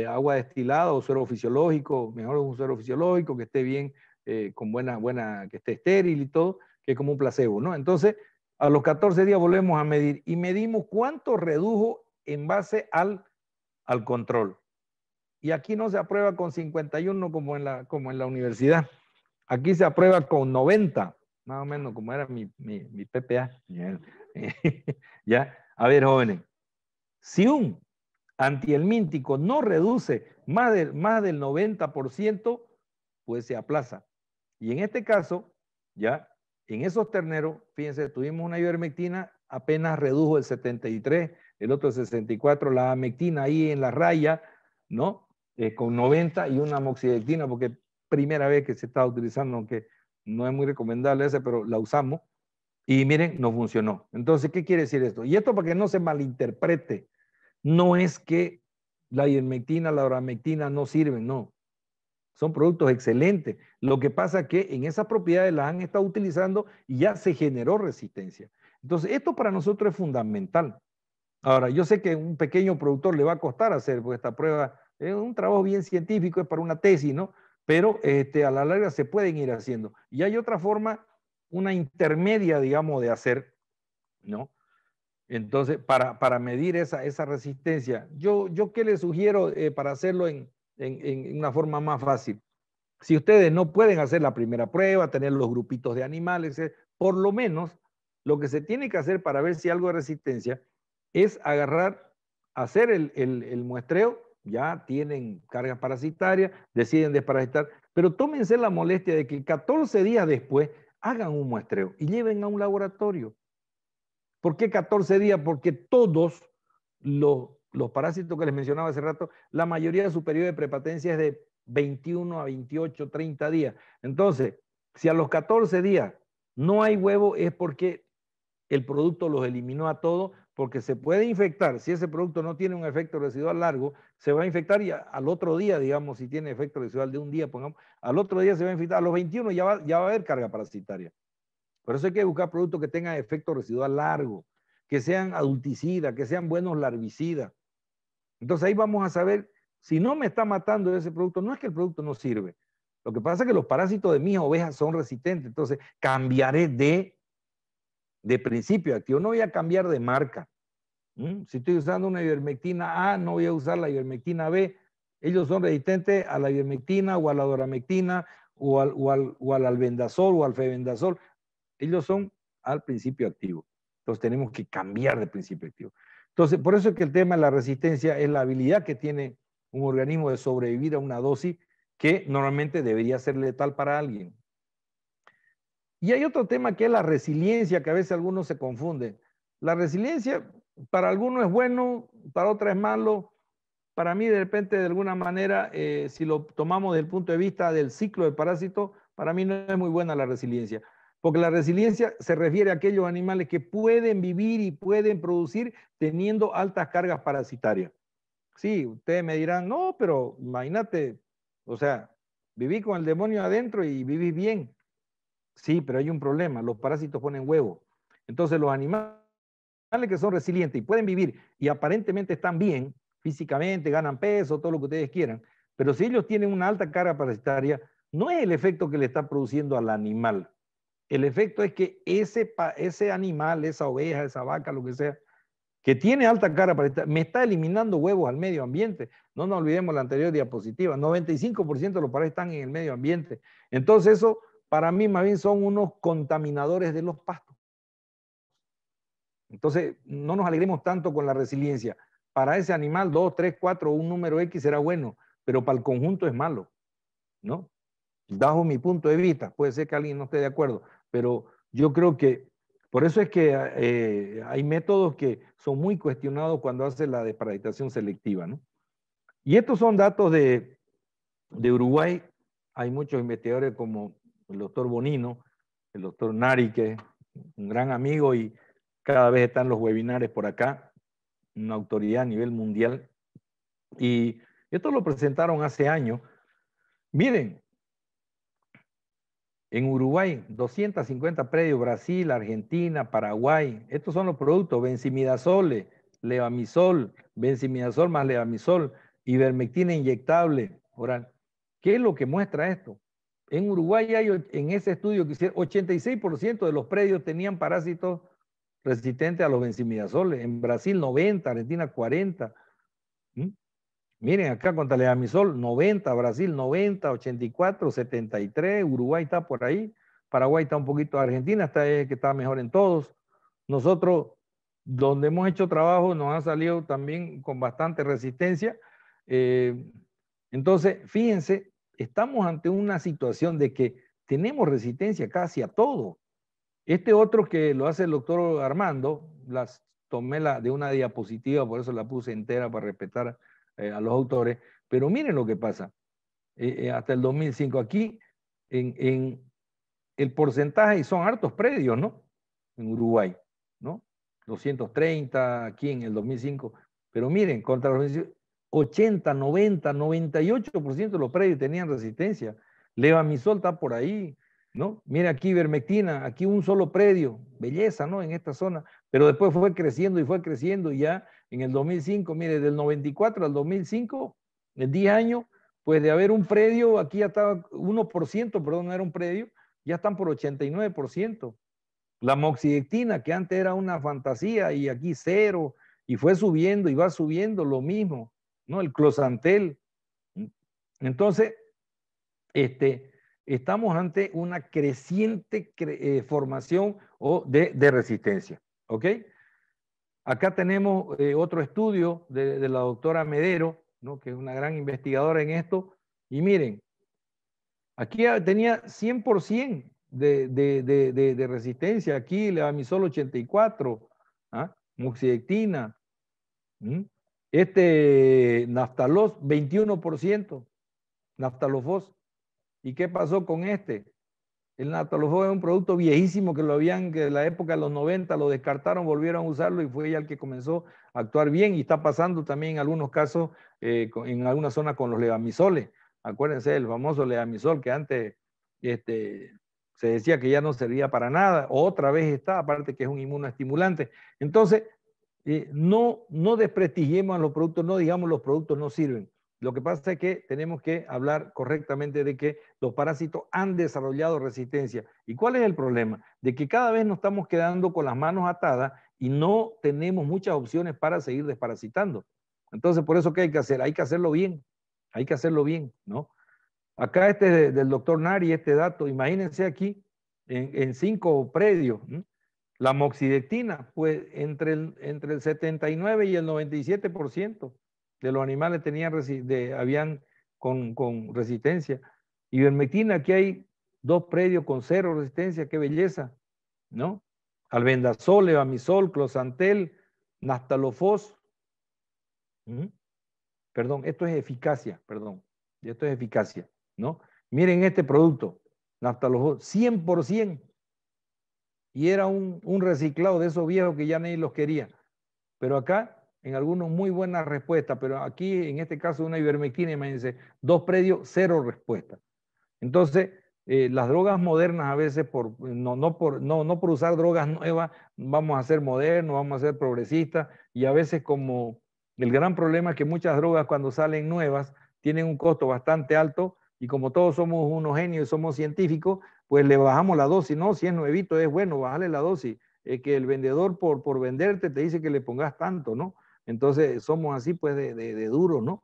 agua destilada o suero fisiológico, mejor un suero fisiológico que esté bien, eh, con buena, buena, que esté estéril y todo, que es como un placebo, ¿no? Entonces, a los 14 días volvemos a medir y medimos cuánto redujo en base al, al control. Y aquí no se aprueba con 51 como en, la, como en la universidad. Aquí se aprueba con 90, más o menos como era mi, mi, mi PPA. *laughs* ya, a ver jóvenes, si un antihelmíntico no reduce más, más del 90%, pues se aplaza. Y en este caso, ya en esos terneros, fíjense, tuvimos una ivermectina, apenas redujo el 73, el otro 64, la amectina ahí en la raya, ¿no? Eh, con 90 y una amoxidectina, porque primera vez que se está utilizando, aunque no es muy recomendable ese, pero la usamos. Y miren, no funcionó. Entonces, ¿qué quiere decir esto? Y esto para que no se malinterprete, no es que la ivermectina, la oramectina no sirven, no. Son productos excelentes. Lo que pasa es que en esas propiedades las han estado utilizando y ya se generó resistencia. Entonces, esto para nosotros es fundamental. Ahora, yo sé que un pequeño productor le va a costar hacer pues, esta prueba. Es un trabajo bien científico, es para una tesis, ¿no? Pero este, a la larga se pueden ir haciendo. Y hay otra forma, una intermedia, digamos, de hacer, ¿no? Entonces, para, medir esa, esa resistencia, yo, yo qué les sugiero eh, para hacerlo en, una forma más fácil. Si ustedes no pueden hacer la primera prueba, tener los grupitos de animales, eh, por lo menos lo que se tiene que hacer para ver si algo de resistencia es agarrar, hacer el, el muestreo, ya tienen cargas parasitarias, deciden desparasitar, pero tómense la molestia de que 14 días después hagan un muestreo y lleven a un laboratorio ¿Por qué 14 días? Porque todos los, los parásitos que les mencionaba hace rato, la mayoría de su periodo de prepatencia es de 21 a 28, 30 días. Entonces, si a los 14 días no hay huevo, es porque el producto los eliminó a todos, porque se puede infectar. Si ese producto no tiene un efecto residual largo, se va a infectar y al otro día, digamos, si tiene efecto residual de un día, pongamos, al otro día se va a infectar. A los 21 ya ya va a haber carga parasitaria. Por eso hay que buscar productos que tengan efecto residual largo, que sean adulticidas, que sean buenos larvicidas. Entonces ahí vamos a saber si no me está matando ese producto, no es que el producto no sirve. Lo que pasa es que los parásitos de mis ovejas son resistentes, entonces cambiaré de, de principio activo, no voy a cambiar de marca. ¿Mm? Si estoy usando una ivermectina A, no voy a usar la ivermectina B. Ellos son resistentes a la ivermectina o a la doramectina o o al, o al albendazol o al febendazol. Ellos son al principio activo. Entonces tenemos que cambiar de principio activo. Entonces, por eso es que el tema de la resistencia es la habilidad que tiene un organismo de sobrevivir a una dosis que normalmente debería ser letal para alguien. Y hay otro tema que es la resiliencia, que a veces algunos se confunden. La resiliencia para algunos es bueno, para otros es malo. Para mí, de repente, de alguna manera, eh, si lo tomamos desde el punto de vista del ciclo del parásito, para mí no es muy buena la resiliencia porque la resiliencia se refiere a aquellos animales que pueden vivir y pueden producir teniendo altas cargas parasitarias. Sí, ustedes me dirán, no, pero imagínate, o sea, viví con el demonio adentro y viví bien. Sí, pero hay un problema, los parásitos ponen huevo. Entonces los animales que son resilientes y pueden vivir y aparentemente están bien físicamente, ganan peso, todo lo que ustedes quieran, pero si ellos tienen una alta carga parasitaria, no es el efecto que le está produciendo al animal, el efecto es que ese, ese animal, esa oveja, esa vaca, lo que sea, que tiene alta cara para me está eliminando huevos al medio ambiente. No nos olvidemos la anterior diapositiva, 95% de los pares están en el medio ambiente. Entonces eso para mí más bien son unos contaminadores de los pastos. Entonces no nos alegremos tanto con la resiliencia. Para ese animal 2, 3, 4, un número X será bueno, pero para el conjunto es malo, ¿no? Bajo mi punto de vista, puede ser que alguien no esté de acuerdo, pero yo creo que por eso es que eh, hay métodos que son muy cuestionados cuando hace la desparasitación selectiva. ¿no? Y estos son datos de, de Uruguay. Hay muchos investigadores como el doctor Bonino, el doctor Nari, que es un gran amigo y cada vez están los webinares por acá, una autoridad a nivel mundial. Y esto lo presentaron hace años. Miren, en Uruguay, 250 predios, Brasil, Argentina, Paraguay. Estos son los productos, benzimidazole, levamisol, benzimidazol más levamisol, ivermectina inyectable oral. ¿Qué es lo que muestra esto? En Uruguay hay, en ese estudio que hicieron, 86% de los predios tenían parásitos resistentes a los benzimidazoles. En Brasil 90, Argentina 40. Miren, acá a mi sol, 90, Brasil 90, 84, 73, Uruguay está por ahí, Paraguay está un poquito, Argentina está que está mejor en todos. Nosotros, donde hemos hecho trabajo, nos ha salido también con bastante resistencia. Eh, entonces, fíjense, estamos ante una situación de que tenemos resistencia casi a todo. Este otro que lo hace el doctor Armando, las tomé la, de una diapositiva, por eso la puse entera para respetar eh, a los autores, pero miren lo que pasa. Eh, eh, hasta el 2005 aquí, en, el porcentaje, y son hartos predios, ¿no? En Uruguay, ¿no? 230 aquí en el 2005, pero miren, contra los 80, 90, 98% de los predios tenían resistencia. Levamisol está por ahí, ¿no? Mira aquí Vermectina, aquí un solo predio, belleza, ¿no? En esta zona, pero después fue creciendo y fue creciendo y ya en el 2005, mire, del 94 al 2005, en 10 años, pues de haber un predio, aquí ya estaba 1%, perdón, no era un predio, ya están por 89%. La moxidectina, que antes era una fantasía y aquí cero, y fue subiendo y va subiendo lo mismo, ¿no? El closantel. Entonces, este, estamos ante una creciente eh, formación o de resistencia. ¿Ok? Acá tenemos eh, otro estudio de, la doctora Medero, que es una gran investigadora en esto. Y miren, aquí tenía 100% de, resistencia. Aquí le solo 84, ¿ah? muxidectina. Este naftalos, 21%, naftalofos. ¿Y qué pasó con este? El Natalofo es un producto viejísimo que lo habían, que en la época de los 90 lo descartaron, volvieron a usarlo y fue ya el que comenzó a actuar bien y está pasando también en algunos casos eh, en alguna zona con los levamisoles. Acuérdense del famoso levamisol que antes este, se decía que ya no servía para nada, otra vez está, aparte que es un inmunoestimulante. Entonces, eh, no, no desprestigiemos a los productos, no digamos los productos no sirven. Lo que pasa es que tenemos que hablar correctamente de que los parásitos han desarrollado resistencia. ¿Y cuál es el problema? De que cada vez nos estamos quedando con las manos atadas y no tenemos muchas opciones para seguir desparasitando. Entonces, por eso, ¿qué hay que hacer? Hay que hacerlo bien. Hay que hacerlo bien, ¿no? Acá este del doctor Nari, este dato, imagínense aquí, en, cinco predios, la moxidectina, pues entre el, entre el 79 y el 97% de los animales tenían habían con, resistencia. Y Ivermectina, aquí hay dos predios con cero resistencia, qué belleza, ¿no? Albendazol, levamisol, closantel, nastalofos ¿Mm? Perdón, esto es eficacia, perdón. Esto es eficacia, ¿no? Miren este producto, naftalofos, 100%. Y era un, un reciclado de esos viejos que ya nadie los quería. Pero acá en algunos muy buenas respuestas, pero aquí en este caso una ivermectina, dice dos predios, cero respuesta. Entonces, eh, las drogas modernas a veces, por, no, no, por, no, no por usar drogas nuevas, vamos a ser modernos, vamos a ser progresistas, y a veces como el gran problema es que muchas drogas cuando salen nuevas tienen un costo bastante alto, y como todos somos unos genios y somos científicos, pues le bajamos la dosis, no, si es nuevito es bueno, bájale la dosis, que el vendedor por, por venderte te dice que le pongas tanto, ¿no? Entonces somos así pues de, de, ¿no?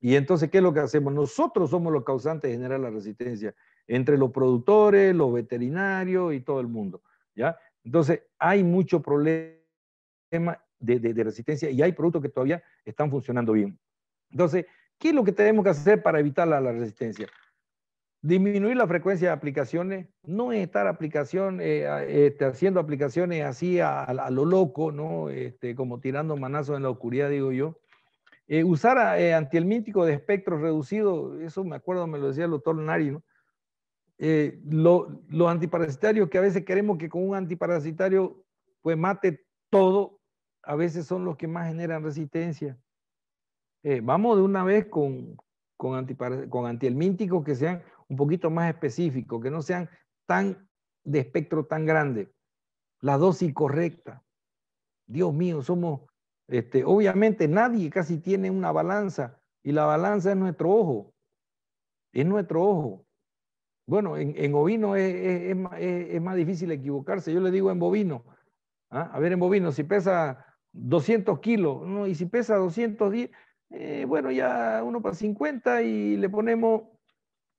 Y entonces, ¿qué es lo que hacemos? Nosotros somos los causantes de generar la resistencia entre los productores, los veterinarios y todo el mundo, ¿ya? Entonces, hay mucho problema de, resistencia y hay productos que todavía están funcionando bien. Entonces, ¿qué es lo que tenemos que hacer para evitar la resistencia? Disminuir la frecuencia de aplicaciones, no estar aplicación, eh, este, haciendo aplicaciones así a, lo loco, ¿no? Este, como tirando manazos en la oscuridad, digo yo. Eh, usar eh, de espectro reducido, eso me acuerdo, me lo decía el doctor Nari, eh, lo, los antiparasitarios que a veces queremos que con un antiparasitario pues mate todo, a veces son los que más generan resistencia. vamos de una vez con, con, con que sean un poquito más específico que no sean tan de espectro tan grande. La dosis correcta. Dios mío, somos, este, obviamente nadie casi tiene una balanza y la balanza es nuestro ojo, es nuestro ojo. Bueno, en, en ovino es, más difícil equivocarse, yo le digo en bovino. ¿ah? A ver, en bovino, si pesa 200 kilos, y si pesa 210, eh, bueno, ya uno para 50 y le ponemos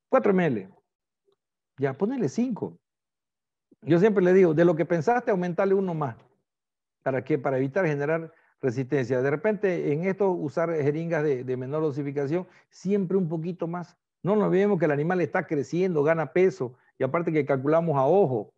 4 ml. Ya, ponele 5. Yo siempre le digo, de lo que pensaste, aumentale uno más. ¿Para qué? Para evitar generar resistencia. De repente, en esto, usar jeringas de, menor dosificación, siempre un poquito más. No nos olvidemos que el animal está creciendo, gana peso, y aparte que calculamos a ojo.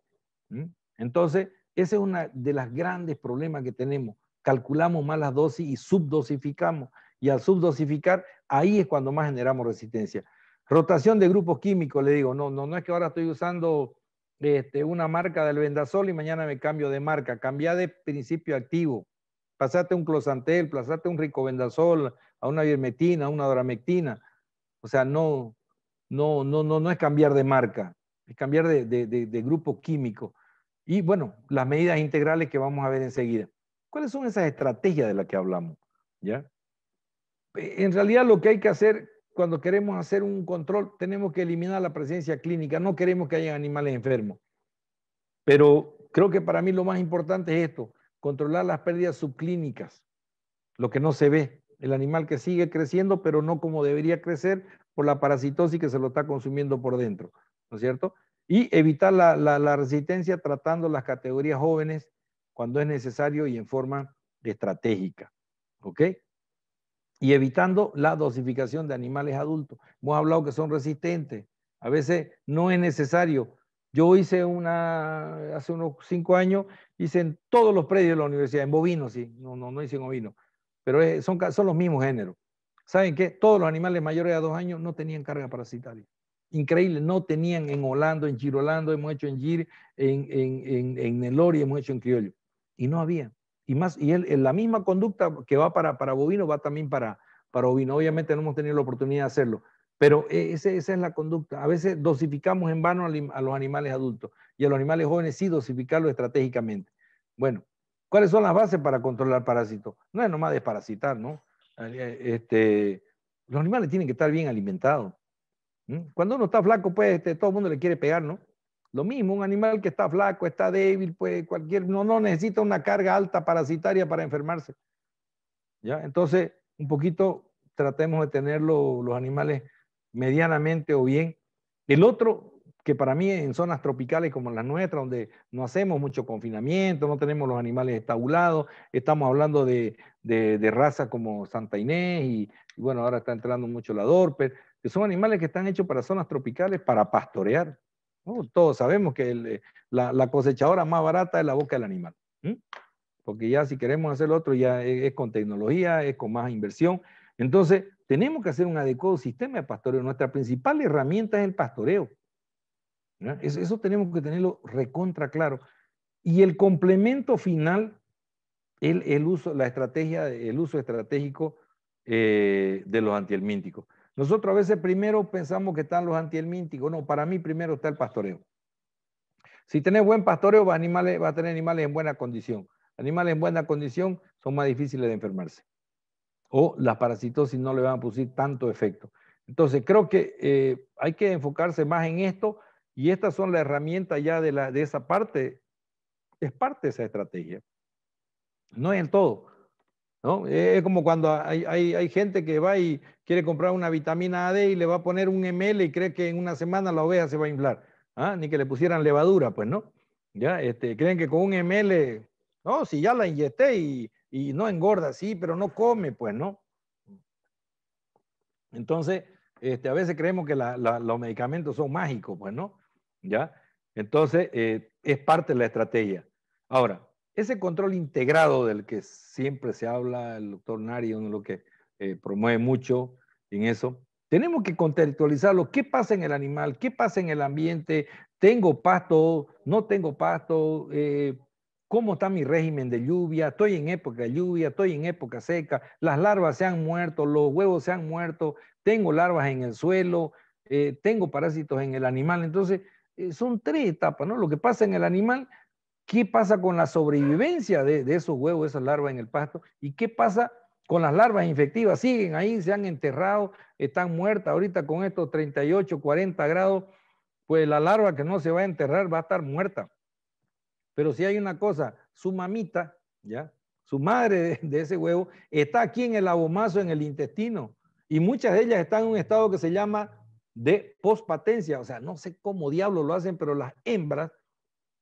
Entonces, ese es uno de los grandes problemas que tenemos. Calculamos mal las dosis y subdosificamos. Y al subdosificar, ahí es cuando más generamos resistencia. Rotación de grupos químicos, le digo, no, no, no es que ahora estoy usando este, una marca del vendasol y mañana me cambio de marca. Cambia de principio activo. Pasate un closantel, pasate un rico vendasol, a una birmetina, a una doramectina. O sea, no, no, no, no, no es cambiar de marca, es cambiar de, grupo químico. Y bueno, las medidas integrales que vamos a ver enseguida. ¿Cuáles son esas estrategias de las que hablamos? ¿Ya? En realidad lo que hay que hacer cuando queremos hacer un control, tenemos que eliminar la presencia clínica. No queremos que haya animales enfermos. Pero creo que para mí lo más importante es esto, controlar las pérdidas subclínicas, lo que no se ve. El animal que sigue creciendo, pero no como debería crecer por la parasitosis que se lo está consumiendo por dentro, ¿no es cierto? Y evitar la, resistencia tratando las categorías jóvenes cuando es necesario y en forma estratégica, ¿ok? y evitando la dosificación de animales adultos. Hemos hablado que son resistentes. A veces no es necesario. Yo hice una, hace unos cinco años, hice en todos los predios de la universidad, en bovinos, sí, no, no, no hice en ovino, pero son, son los mismos géneros. ¿Saben qué? Todos los animales mayores a dos años no tenían carga parasitaria. Increíble, no tenían en Holando, en girolando, hemos hecho en Gir, en, en, en, en Nelori, hemos hecho en Criollo. Y no había. Y, él, la misma conducta que va para, para bovino va también para, para ovino. Obviamente no hemos tenido la oportunidad de hacerlo, pero e, esa es la conducta. A veces dosificamos en vano a los animales adultos y a los animales jóvenes sí dosificarlo estratégicamente. Bueno, ¿cuáles son las bases para controlar parásitos? No es nomás desparasitar, ¿no? Eh, este, los animales tienen que estar bien alimentados. Cuando uno está flaco, pues este, todo el mundo le quiere pegar, ¿no? Lo mismo, un animal que está flaco, está débil, pues cualquier, no, no necesita una carga alta parasitaria para enfermarse. ¿Ya? Entonces, un poquito tratemos de tener los animales medianamente o bien. El otro, que para mí en zonas tropicales como las nuestras, donde no hacemos mucho confinamiento, no tenemos los animales estabulados, estamos hablando de, de, razas como Santa Inés y, bueno, ahora está entrando mucho la Dorper, que son animales que están hechos para zonas tropicales para pastorear. Todos sabemos que eh, la, cosechadora más barata es la boca del animal. Porque ya si queremos hacer otro, ya e, es, con tecnología, es con más inversión. Entonces, tenemos que hacer un adecuado sistema de pastoreo. Nuestra principal herramienta es el pastoreo. Eso, tenemos que tenerlo recontra claro. Y el complemento final el, el, uso, la estrategia, uso estratégico eh, de los antihelmínticos. Nosotros a veces primero pensamos que están los antihelmínticos. No, para mí primero está el pastoreo. Si tenés buen pastoreo, vas a, va a tener animales en buena condición. Animales en buena condición son más difíciles de enfermarse. O las parasitosis no le van a producir tanto efecto. Entonces, creo que eh, hay que enfocarse más en esto y estas son las herramientas ya de, la, de esa parte. Es parte de esa estrategia. No es el todo, ¿no? Es como cuando hay, gente que va y quiere comprar una vitamina AD y le va a poner un ml y cree que en una semana la oveja se va a inflar. ¿ah? Ni que le pusieran levadura, pues, ¿no? Ya, este, creen que con un ml, no, si ya la inyecté y, no engorda, sí, pero no come, pues, ¿no? Entonces, este, a veces creemos que los medicamentos son mágicos, pues, ¿no? ¿Ya? Entonces, eh, es parte de la estrategia. Ahora, ese control integrado del que siempre se habla, el doctor en lo que eh, promueve mucho en eso, tenemos que contextualizarlo. ¿Qué pasa en el animal? ¿Qué pasa en el ambiente? ¿Tengo pasto? ¿No tengo pasto? Eh, ¿Cómo está mi régimen de lluvia? ¿Estoy en época de lluvia? ¿Estoy en época seca? ¿Las larvas se han muerto? ¿Los huevos se han muerto? ¿Tengo larvas en el suelo? Eh, ¿Tengo parásitos en el animal? Entonces, son tres etapas, ¿no? Lo que pasa en el animal ¿Qué pasa con la sobrevivencia de, esos huevos, de esas larvas en el pasto? ¿Y qué pasa con las larvas infectivas? Siguen ahí, se han enterrado, están muertas ahorita con estos 38, 40 grados. Pues la larva que no se va a enterrar va a estar muerta. Pero si hay una cosa, su mamita, ¿ya? Su madre de, ese huevo está aquí en el abomazo, en el intestino. Y muchas de ellas están en un estado que se llama de pospatencia. O sea, no sé cómo diablos lo hacen, pero las hembras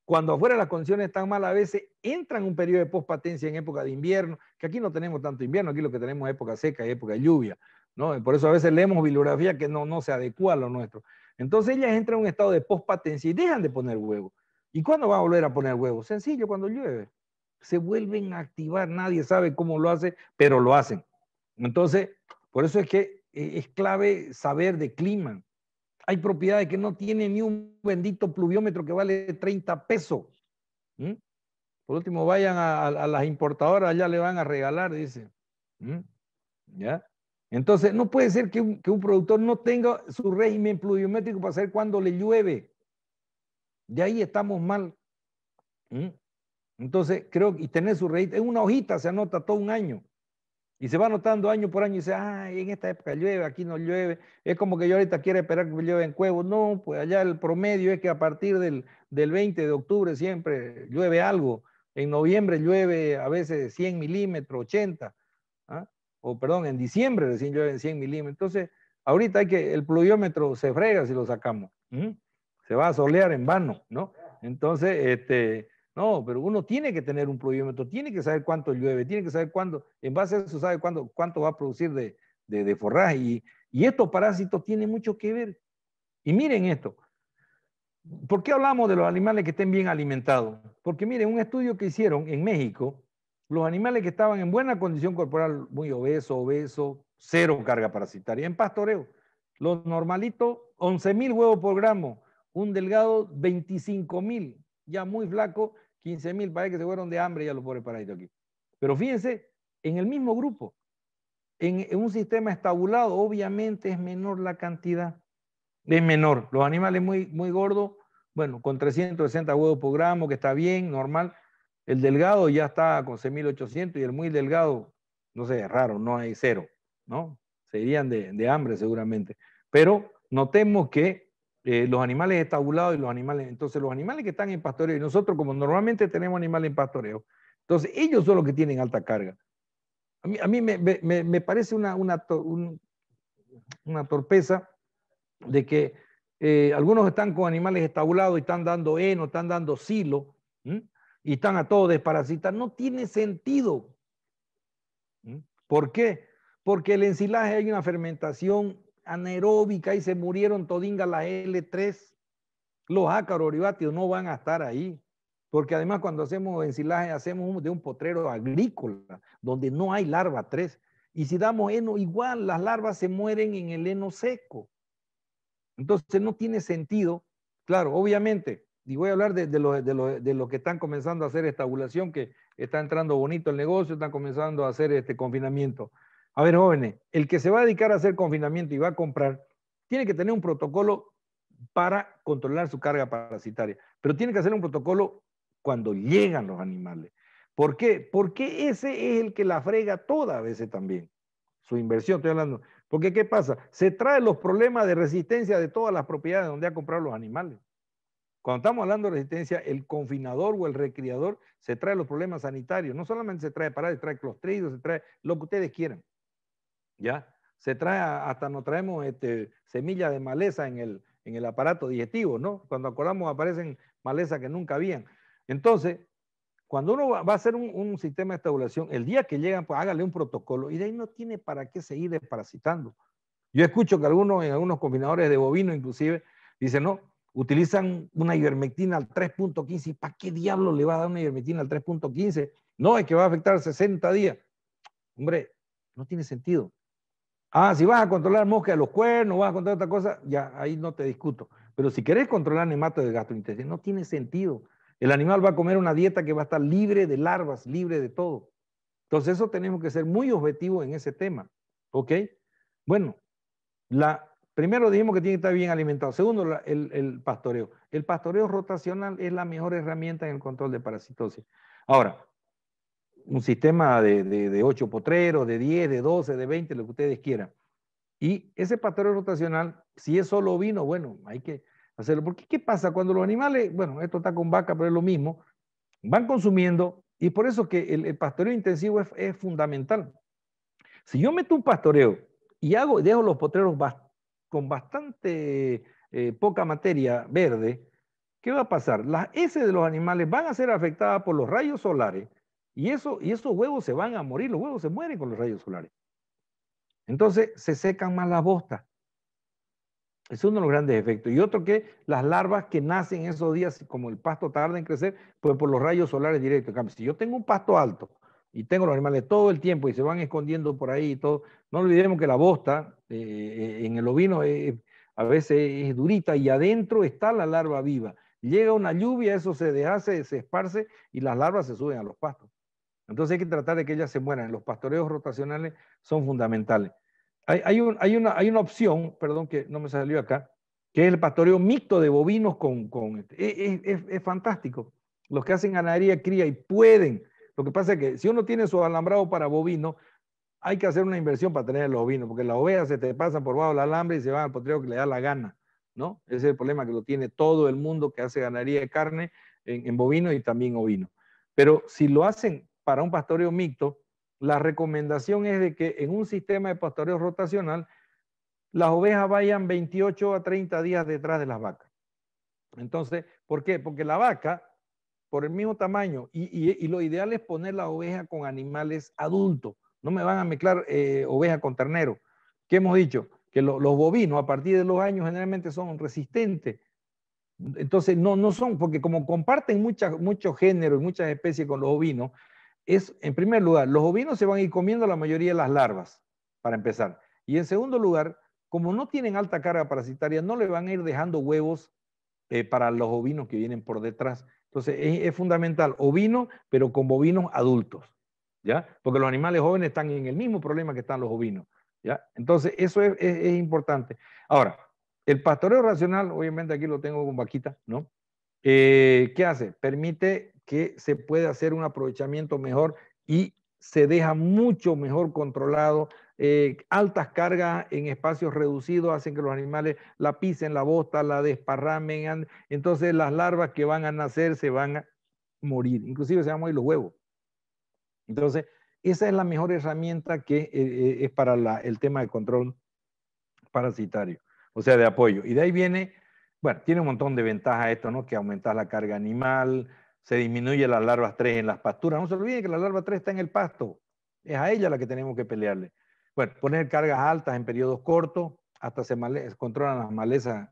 cuando afuera las condiciones están mal, a veces entran un periodo de pospatencia en época de invierno, que aquí no tenemos tanto invierno, aquí lo que tenemos es época seca y época de lluvia. ¿no? Por eso a veces leemos bibliografía que no, no se adecua a lo nuestro. Entonces ellas entran en un estado de postpatencia y dejan de poner huevo. ¿Y cuándo va a volver a poner huevo? Sencillo, cuando llueve. Se vuelven a activar, nadie sabe cómo lo hace, pero lo hacen. Entonces, por eso es que eh, es clave saber de clima. Hay propiedades que no tienen ni un bendito pluviómetro que vale 30 pesos. Por último, vayan a, las importadoras, ya le van a regalar, dice. ¿Ya? Entonces, no puede ser que un, productor no tenga su régimen pluviométrico para saber cuándo le llueve. De ahí estamos mal. Entonces, creo que tener su régimen, en una hojita se anota todo un año. Y se va notando año por año y dice, ay, ah, en esta época llueve, aquí no llueve. Es como que yo ahorita quiero esperar que llueve en Cuevo. No, pues allá el promedio es que a partir del, 20 de octubre siempre llueve algo. En noviembre llueve a veces 100 milímetros, 80. ¿ah? O perdón, en diciembre recién llueve 100 milímetros. Entonces, ahorita hay que, el pluviómetro se frega si lo sacamos. Se va a solear en vano, ¿no? Entonces, este, no, pero uno tiene que tener un pluviómetro, tiene que saber cuánto llueve, tiene que saber cuándo, en base a eso sabe cuándo, cuánto va a producir de, forraje. Y, estos parásitos tienen mucho que ver. Y miren esto. ¿Por qué hablamos de los animales que estén bien alimentados? Porque miren, un estudio que hicieron en México, los animales que estaban en buena condición corporal, muy obeso, obeso, cero carga parasitaria, en pastoreo, los normalitos, 11.000 mil huevos por gramo, un delgado, 25.000, ya muy flaco, 15.000 mil que se fueron de hambre ya los pobres paraíso aquí. Pero fíjense, en el mismo grupo, en, un sistema estabulado, obviamente es menor la cantidad. Es menor. Los animales muy, muy gordos, bueno, con 360 huevos por gramo, que está bien, normal. El delgado ya está con 6.800 y el muy delgado, no sé, es raro, no hay cero, ¿no? Se de hambre seguramente. Pero notemos que eh, los animales estabulados y los animales, entonces los animales que están en pastoreo, y nosotros como normalmente tenemos animales en pastoreo, entonces ellos son los que tienen alta carga. A mí, me, parece una, torpeza de que eh, algunos están con animales estabulados y están dando heno, están dando silo, y están a todos desparasitar No tiene sentido. ¿Por qué? Porque el ensilaje hay una fermentación anaeróbica y se murieron todinga la L3, los ácaros no van a estar ahí. Porque además cuando hacemos ensilaje, hacemos de un potrero agrícola, donde no hay larva 3. Y si damos heno, igual las larvas se mueren en el heno seco. Entonces no tiene sentido. Claro, obviamente, y voy a hablar de, de los, de, que están comenzando a hacer esta estabulación, que está entrando bonito el negocio, están comenzando a hacer este confinamiento. A ver, jóvenes, el que se va a dedicar a hacer confinamiento y va a comprar, tiene que tener un protocolo para controlar su carga parasitaria, pero tiene que hacer un protocolo cuando llegan los animales. ¿Por qué? Porque ese es el que la frega toda a veces también. Su inversión, estoy hablando. Porque ¿qué pasa? Se trae los problemas de resistencia de todas las propiedades donde ha comprado los animales. Cuando estamos hablando de resistencia, el confinador o el recriador se trae los problemas sanitarios. No solamente se trae parásitos, se trae clostridios, se trae lo que ustedes quieran. ¿ya? Se trae, hasta nos traemos este, semillas de maleza en el, aparato digestivo, ¿no? Cuando acordamos aparecen malezas que nunca habían. Entonces, cuando uno va a hacer un, sistema de estabulación, el día que llegan, pues hágale un protocolo y de ahí no tiene para qué seguir desparasitando. Yo escucho que algunos, en algunos combinadores de bovino inclusive, dicen, no, utilizan una ivermectina al 3.15. ¿Y para qué diablo le va a dar una ivermectina al 3.15? No, es que va a afectar 60 días. Hombre, no tiene sentido. Ah, si vas a controlar mosca de los cuernos, vas a controlar otra cosa, ya ahí no te discuto. Pero si querés controlar nematos de gastrointestinal, no tiene sentido. El animal va a comer una dieta que va a estar libre de larvas, libre de todo. Entonces, eso tenemos que ser muy objetivos en ese tema. ¿Ok? Bueno, la, primero dijimos que tiene que estar bien alimentado. Segundo, el, el pastoreo. El pastoreo rotacional es la mejor herramienta en el control de parasitosis. Ahora, un sistema de, de, 8 potreros, de 10, de 12, de 20, lo que ustedes quieran. Y ese pastoreo rotacional, si es solo vino, bueno, hay que hacerlo. Porque ¿qué pasa cuando los animales, bueno, esto está con vaca, pero es lo mismo, van consumiendo y por eso que el, pastoreo intensivo es, fundamental. Si yo meto un pastoreo y hago, dejo los potreros con bastante eh, poca materia verde, ¿qué va a pasar? Las s de los animales van a ser afectadas por los rayos solares, y, eso, y esos huevos se van a morir, los huevos se mueren con los rayos solares. Entonces se secan más las bostas. Es uno de los grandes efectos. Y otro que las larvas que nacen esos días, como el pasto tarda en crecer, pues por los rayos solares directos. En si yo tengo un pasto alto y tengo los animales todo el tiempo y se van escondiendo por ahí y todo, no olvidemos que la bosta eh, eh, en el ovino a veces es durita y adentro está la larva viva. Llega una lluvia, eso se deshace, se esparce y las larvas se suben a los pastos. Entonces hay que tratar de que ellas se mueran. Los pastoreos rotacionales son fundamentales. Hay, una, opción, perdón que no me salió acá, que es el pastoreo mixto de bovinos con... Este, es, fantástico. Los que hacen ganadería cría y pueden. Lo que pasa es que si uno tiene su alambrado para bovino, hay que hacer una inversión para tener los bovinos, porque las ovejas se te pasan por bajo el alambre y se van al potrero que le da la gana. ¿no? Ese es el problema que lo tiene todo el mundo que hace ganadería de carne en bovino y también ovino. Pero si lo hacen para un pastoreo mixto, la recomendación es de que en un sistema de pastoreo rotacional, las ovejas vayan 28 a 30 días detrás de las vacas. Entonces, ¿por qué? Porque la vaca, por el mismo tamaño, y, lo ideal es poner la oveja con animales adultos. No me van a mezclar eh, oveja con ternero. ¿Qué hemos dicho? Que los bovinos a partir de los años generalmente son resistentes. Entonces, no, no son, porque como comparten muchos géneros y muchas especies con los ovinos, en primer lugar, los ovinos se van a ir comiendo la mayoría de las larvas, para empezar. Y en segundo lugar, como no tienen alta carga parasitaria, no le van a ir dejando huevos eh, para los ovinos que vienen por detrás. Entonces, es, fundamental, ovino, pero con bovinos adultos, ¿ya? Porque los animales jóvenes están en el mismo problema que están los ovinos, ¿ya? Entonces, eso es, importante. Ahora, el pastoreo racional, obviamente aquí lo tengo con vaquita, ¿no? Eh, ¿Qué hace? Permite que se puede hacer un aprovechamiento mejor y se deja mucho mejor controlado. Eh, altas cargas en espacios reducidos hacen que los animales la pisen, la bosta, la desparramen. Entonces las larvas que van a nacer se van a morir. Inclusive se van a morir los huevos. Entonces, esa es la mejor herramienta que eh, eh, es para el tema de control parasitario, o sea, de apoyo. Y de ahí viene, bueno, tiene un montón de ventajas esto, ¿no? Que aumentas la carga animal, se disminuye las larvas 3 en las pasturas. No se olvide que la larva 3 está en el pasto. Es a ella la que tenemos que pelearle. Bueno, poner cargas altas en periodos cortos, hasta se controlan las malezas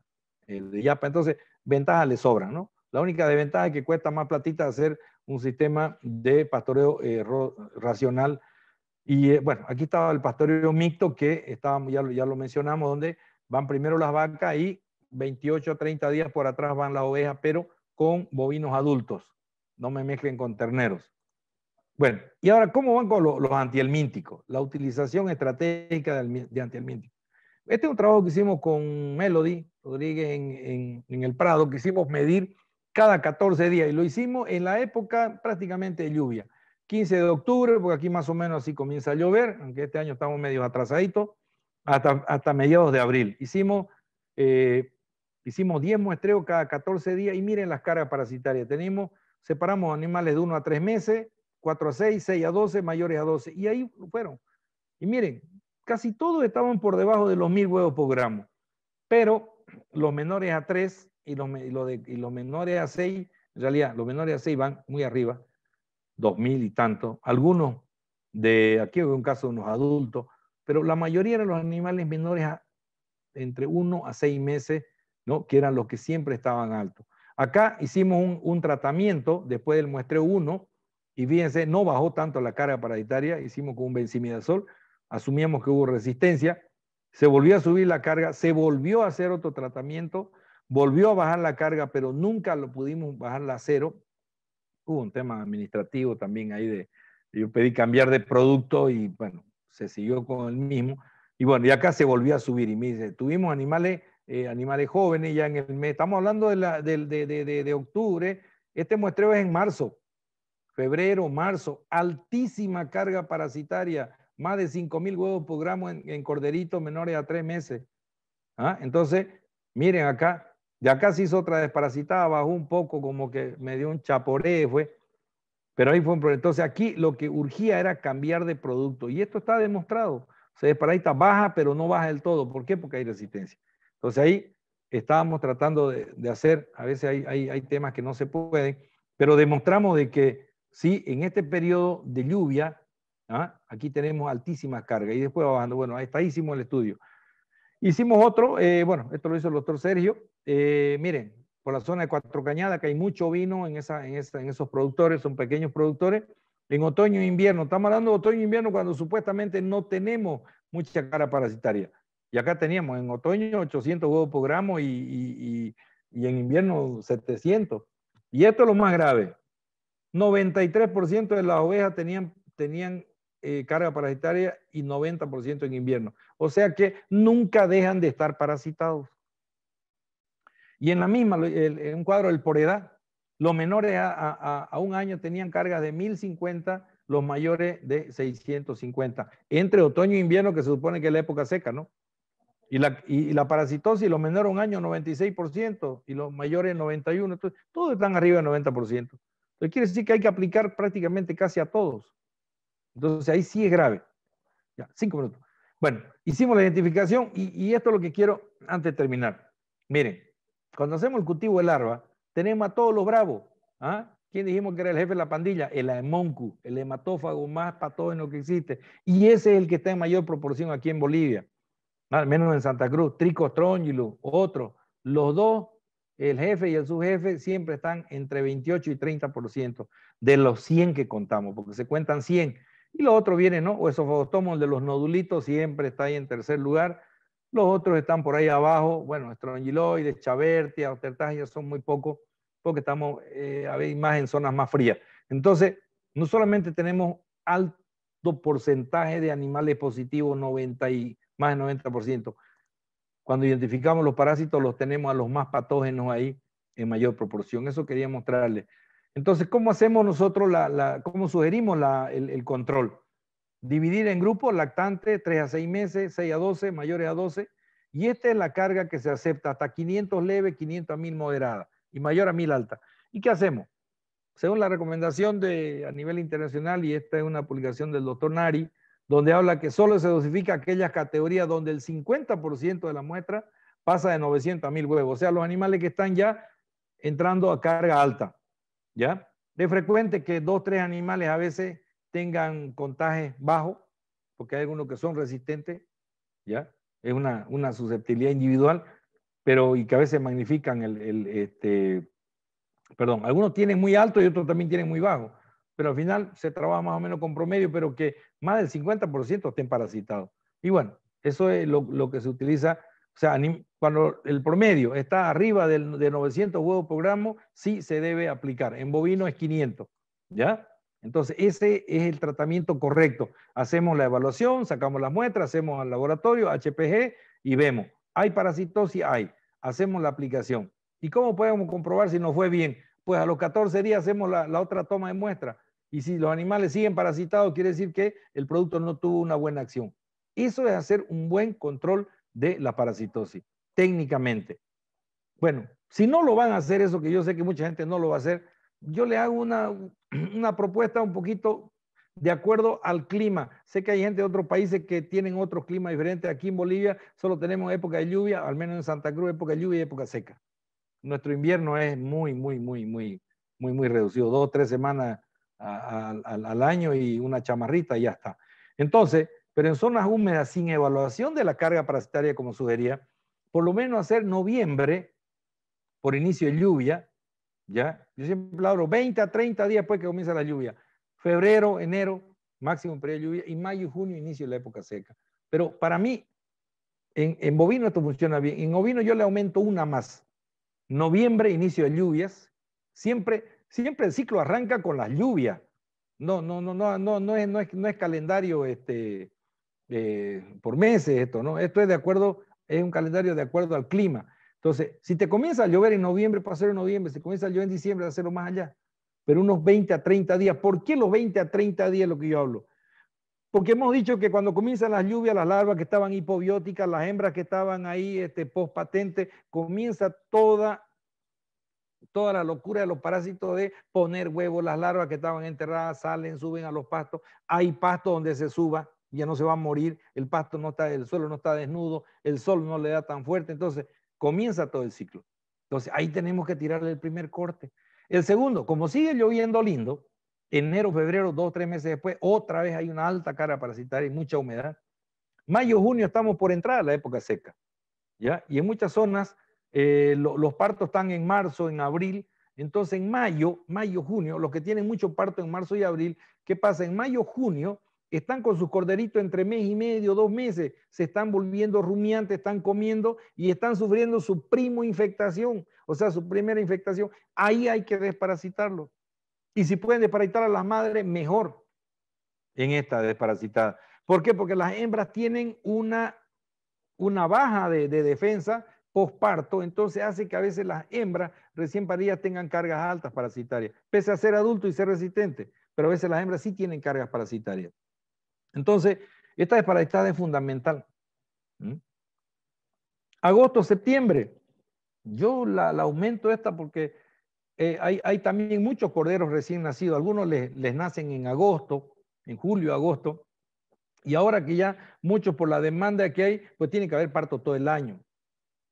eh, de yapa. Entonces, ventajas le sobran, ¿no? La única desventaja es que cuesta más platita hacer un sistema de pastoreo eh, racional. Y eh, bueno, aquí estaba el pastoreo mixto que estábamos, ya, lo, ya lo mencionamos, donde van primero las vacas y 28 a 30 días por atrás van las ovejas, pero con bovinos adultos no me mezclen con terneros. Bueno, y ahora, ¿cómo van con los, antielmínticos? La utilización estratégica de, de Este es un trabajo que hicimos con Melody Rodríguez en, el Prado, que hicimos medir cada 14 días y lo hicimos en la época prácticamente de lluvia. 15 de octubre, porque aquí más o menos así comienza a llover, aunque este año estamos medio atrasaditos, hasta, mediados de abril. Hicimos, eh, hicimos 10 muestreos cada 14 días y miren las cargas parasitarias. Tenemos separamos animales de 1 a 3 meses, 4 a 6, 6 a 12, mayores a 12. Y ahí fueron. Y miren, casi todos estaban por debajo de los mil huevos por gramo, pero los menores a 3 y los, y menores a 6, en realidad los menores a 6 van muy arriba, 2000 y tanto. Algunos de, aquí hubo un caso de unos adultos, pero la mayoría de los animales menores a, entre 1 a 6 meses, ¿no? que eran los que siempre estaban altos. Acá hicimos un, tratamiento después del muestreo 1 y fíjense, no bajó tanto la carga parasitaria, hicimos con un benzimidazol, asumíamos que hubo resistencia, se volvió a subir la carga, se volvió a hacer otro tratamiento, volvió a bajar la carga, pero nunca lo pudimos bajar a cero. Hubo un tema administrativo también ahí de, yo pedí cambiar de producto y bueno, se siguió con el mismo. Y bueno, y acá se volvió a subir y me dice, tuvimos animales eh, animales jóvenes ya en el mes. Estamos hablando de, la, de, octubre. Este muestreo es en marzo, febrero, marzo. Altísima carga parasitaria, más de 5.000 huevos por gramo en, corderitos menores a tres meses. ¿Ah? Entonces, miren acá, de acá se hizo otra desparasitada, bajó un poco, como que me dio un chaporé, fue. Pero ahí fue un problema. Entonces aquí lo que urgía era cambiar de producto. Y esto está demostrado. O sea, baja, pero no baja del todo. ¿Por qué? Porque hay resistencia. Entonces ahí estábamos tratando de, hacer, a veces hay, temas que no se pueden, pero demostramos de que sí, en este periodo de lluvia, ¿ah? aquí tenemos altísimas cargas y después bajando. Bueno, ahí está, hicimos el estudio. Hicimos otro, eh, bueno, esto lo hizo el doctor Sergio. Eh, miren, por la zona de Cuatro Cañadas, que hay mucho vino en, en esos productores, son pequeños productores, en otoño e invierno. Estamos hablando de otoño e invierno cuando supuestamente no tenemos mucha cara parasitaria. Y acá teníamos en otoño 800 huevos por gramo y, en invierno 700. Y esto es lo más grave. 93% de las ovejas tenían, tenían eh, carga parasitaria y 90% en invierno. O sea que nunca dejan de estar parasitados. Y en la misma, en un cuadro del por edad, los menores a, a, un año tenían cargas de 1050, los mayores de 650, entre otoño e invierno, que se supone que es la época seca, ¿no? Y la, parasitosis, los menores un año, 96%, y los mayores, 91%. Entonces, todos están arriba del 90%. Entonces, quiere decir que hay que aplicar prácticamente casi a todos. Entonces, ahí sí es grave. Ya, cinco minutos. Bueno, hicimos la identificación y, esto es lo que quiero antes de terminar. Miren, cuando hacemos el cultivo de larva, tenemos a todos los bravos. ¿ah? ¿Quién dijimos que era el jefe de la pandilla? El aemoncu, el hematófago más patógeno que existe. Y ese es el que está en mayor proporción aquí en Bolivia al menos en Santa Cruz, Trico otro. Los dos, el jefe y el subjefe, siempre están entre 28 y 30% de los 100 que contamos, porque se cuentan 100. Y los otros vienen, ¿no? O esos de los nodulitos siempre está ahí en tercer lugar. Los otros están por ahí abajo. Bueno, estrongiloides, chavertia, ostertagia son muy pocos, porque estamos eh, a veces más en zonas más frías. Entonces, no solamente tenemos alto porcentaje de animales positivos, 90 y más del 90%. Cuando identificamos los parásitos, los tenemos a los más patógenos ahí en mayor proporción. Eso quería mostrarle. Entonces, ¿cómo hacemos nosotros, la, cómo sugerimos el, control? Dividir en grupos lactantes, 3 a 6 meses, 6 a 12, mayores a 12. Y esta es la carga que se acepta, hasta 500 leve, 500 a 1000 moderada y mayor a 1000 alta. ¿Y qué hacemos? Según la recomendación de, a nivel internacional, y esta es una publicación del doctor Nari, donde habla que solo se dosifica aquellas categorías donde el 50% de la muestra pasa de 900 mil huevos, o sea, los animales que están ya entrando a carga alta, ¿ya? Es frecuente que dos, tres animales a veces tengan contaje bajo porque hay algunos que son resistentes, ¿ya? Es una, susceptibilidad individual, pero y que a veces magnifican el, el este, perdón, algunos tienen muy alto y otros también tienen muy bajo pero al final se trabaja más o menos con promedio, pero que más del 50% estén parasitados. Y bueno, eso es lo, que se utiliza. O sea, cuando el promedio está arriba del, de 900 huevos por gramo, sí se debe aplicar. En bovino es 500, ¿ya? Entonces, ese es el tratamiento correcto. Hacemos la evaluación, sacamos las muestras, hacemos al laboratorio, HPG, y vemos. ¿Hay parasitosis? Hay. Hacemos la aplicación. ¿Y cómo podemos comprobar si nos fue bien? Pues a los 14 días hacemos la, la otra toma de muestra y si los animales siguen parasitados, quiere decir que el producto no tuvo una buena acción. Eso es hacer un buen control de la parasitosis, técnicamente. Bueno, si no lo van a hacer, eso que yo sé que mucha gente no lo va a hacer, yo le hago una, *clears throat* propuesta un poquito de acuerdo al clima. Sé que hay gente de otros países que tienen otros clima diferente. Aquí en Bolivia solo tenemos época de lluvia, al menos en Santa Cruz, época de lluvia y época seca. Nuestro invierno es muy, muy, muy, muy, muy, muy reducido. Dos, tres semanas al año y una chamarrita y ya está. Entonces, pero en zonas húmedas sin evaluación de la carga parasitaria como sugería, por lo menos hacer noviembre por inicio de lluvia, ¿ya? Yo siempre hablo 20 a 30 días después que comienza la lluvia. Febrero, enero, máximo periodo de lluvia y mayo junio inicio de la época seca. Pero para mí, en, bovino esto funciona bien. En ovino yo le aumento una más. Noviembre, inicio de lluvias. Siempre Siempre el ciclo arranca con las lluvias. No, no, no, no, no, no es, no es, no es calendario este, eh, por meses esto, ¿no? Esto es de acuerdo, es un calendario de acuerdo al clima. Entonces, si te comienza a llover en noviembre, para ser en noviembre, si comienza a llover en diciembre, a hacerlo más allá, pero unos 20 a 30 días. ¿Por qué los 20 a 30 días es lo que yo hablo? Porque hemos dicho que cuando comienzan las lluvias, las larvas que estaban hipobióticas, las hembras que estaban ahí este, post patente, comienza toda toda la locura de los parásitos de poner huevos, las larvas que estaban enterradas salen, suben a los pastos, hay pasto donde se suba, ya no se va a morir, el pasto no está, el suelo no está desnudo, el sol no le da tan fuerte, entonces comienza todo el ciclo. Entonces ahí tenemos que tirarle el primer corte. El segundo, como sigue lloviendo lindo, enero, febrero, dos, tres meses después, otra vez hay una alta cara parasitaria y mucha humedad. Mayo, junio estamos por entrar a la época seca, ¿ya? Y en muchas zonas eh, los partos están en marzo, en abril, entonces en mayo, mayo, junio, los que tienen mucho parto en marzo y abril, ¿qué pasa? En mayo, junio, están con su corderito entre mes y medio, dos meses, se están volviendo rumiantes, están comiendo y están sufriendo su primo infectación, o sea, su primera infectación. Ahí hay que desparasitarlo. Y si pueden desparasitar a las madres, mejor en esta desparasitada. ¿Por qué? Porque las hembras tienen una, una baja de defensa posparto, entonces hace que a veces las hembras recién paridas tengan cargas altas parasitarias, pese a ser adulto y ser resistente, pero a veces las hembras sí tienen cargas parasitarias. Entonces, esta desparasitada es fundamental. Agosto, septiembre, yo la, aumento esta porque eh, hay, también muchos corderos recién nacidos, algunos les, les nacen en agosto, en julio, agosto, y ahora que ya muchos por la demanda que hay, pues tiene que haber parto todo el año.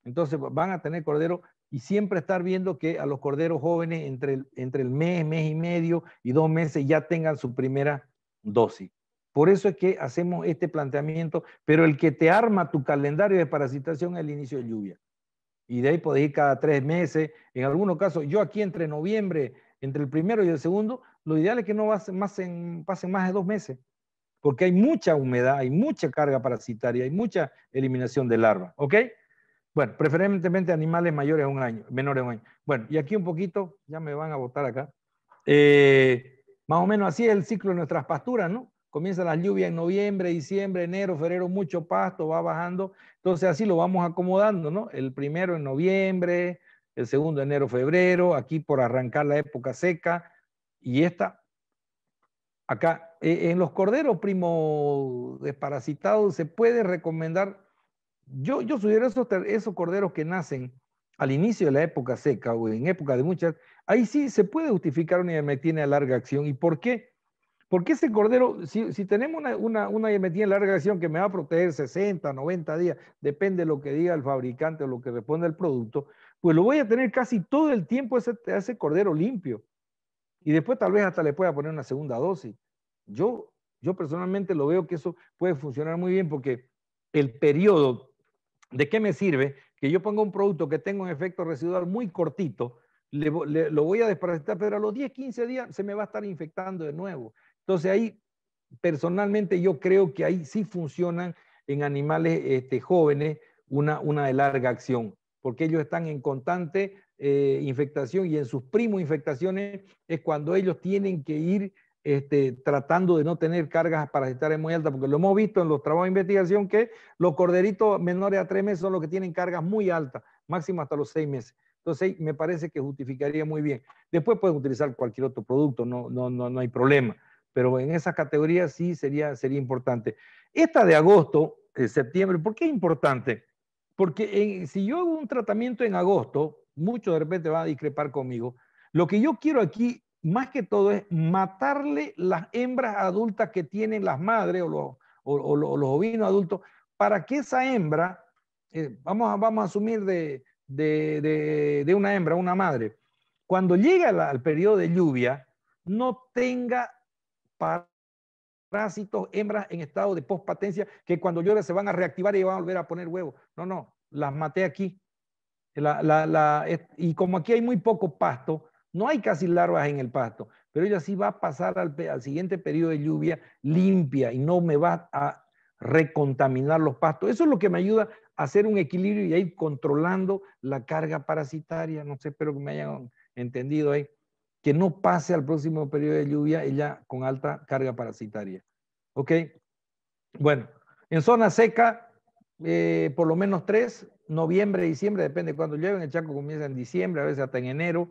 Entonces van a tener cordero y siempre estar viendo que a los corderos jóvenes entre el, entre el mes, mes y medio y dos meses ya tengan su primera dosis. Por eso es que hacemos este planteamiento, pero el que te arma tu calendario de parasitación es el inicio de lluvia. Y de ahí puedes ir cada tres meses. En algunos casos, yo aquí entre noviembre, entre el primero y el segundo, lo ideal es que no pasen más, de dos meses, porque hay mucha humedad, hay mucha carga parasitaria, hay mucha eliminación de larva, ¿Ok? Bueno, preferentemente animales mayores a un año, menores a un año. Bueno, y aquí un poquito, ya me van a votar acá. Eh, más o menos así es el ciclo de nuestras pasturas, ¿no? Comienza la lluvia en noviembre, diciembre, enero, febrero, mucho pasto, va bajando. Entonces así lo vamos acomodando, ¿no? El primero en noviembre, el segundo enero, febrero, aquí por arrancar la época seca. Y esta, acá, eh, en los corderos primo desparasitados se puede recomendar yo, sugiero esos, esos corderos que nacen al inicio de la época seca o en época de muchas, ahí sí se puede justificar una ivermectina de larga acción. ¿Y por qué? Porque ese cordero, si, tenemos una, una, una e larga acción que me va a proteger 60, 90 días, depende de lo que diga el fabricante o lo que responda el producto, pues lo voy a tener casi todo el tiempo ese, ese cordero limpio. Y después tal vez hasta le pueda poner una segunda dosis. Yo, yo personalmente lo veo que eso puede funcionar muy bien porque el periodo ¿De qué me sirve que yo ponga un producto que tenga un efecto residual muy cortito, lo voy a desparasitar, pero a los 10, 15 días se me va a estar infectando de nuevo? Entonces ahí, personalmente, yo creo que ahí sí funcionan en animales este, jóvenes una, una de larga acción, porque ellos están en constante eh, infectación y en sus primos infectaciones es cuando ellos tienen que ir este, tratando de no tener cargas parasitarias muy altas, porque lo hemos visto en los trabajos de investigación que los corderitos menores a tres meses son los que tienen cargas muy altas, máximo hasta los seis meses. Entonces, me parece que justificaría muy bien. Después pueden utilizar cualquier otro producto, no, no, no, hay problema, pero en esas categorías sí sería, sería importante. Esta de agosto, eh, septiembre, ¿por qué es importante? Porque eh, si yo hago un tratamiento en agosto, mucho de repente va a discrepar conmigo, lo que yo quiero aquí más que todo es matarle las hembras adultas que tienen las madres o los, ovinos adultos para que esa hembra, eh, vamos, a, vamos a asumir de, una hembra, una madre, cuando llega al periodo de lluvia, no tenga parásitos, hembras en estado de postpatencia que cuando llueve se van a reactivar y van a volver a poner huevos. No, no, las maté aquí. y como aquí hay muy poco pasto, no hay casi larvas en el pasto, pero ella sí va a pasar al, siguiente periodo de lluvia limpia y no me va a recontaminar los pastos. Eso es lo que me ayuda a hacer un equilibrio y a ir controlando la carga parasitaria. No sé, espero que me hayan entendido ahí. Que no pase al próximo periodo de lluvia ella con alta carga parasitaria. ¿Ok? Bueno, en zona seca, eh, por lo menos tres, noviembre, diciembre, depende de cuándo llueve. En el Chaco comienza en diciembre, a veces hasta en enero.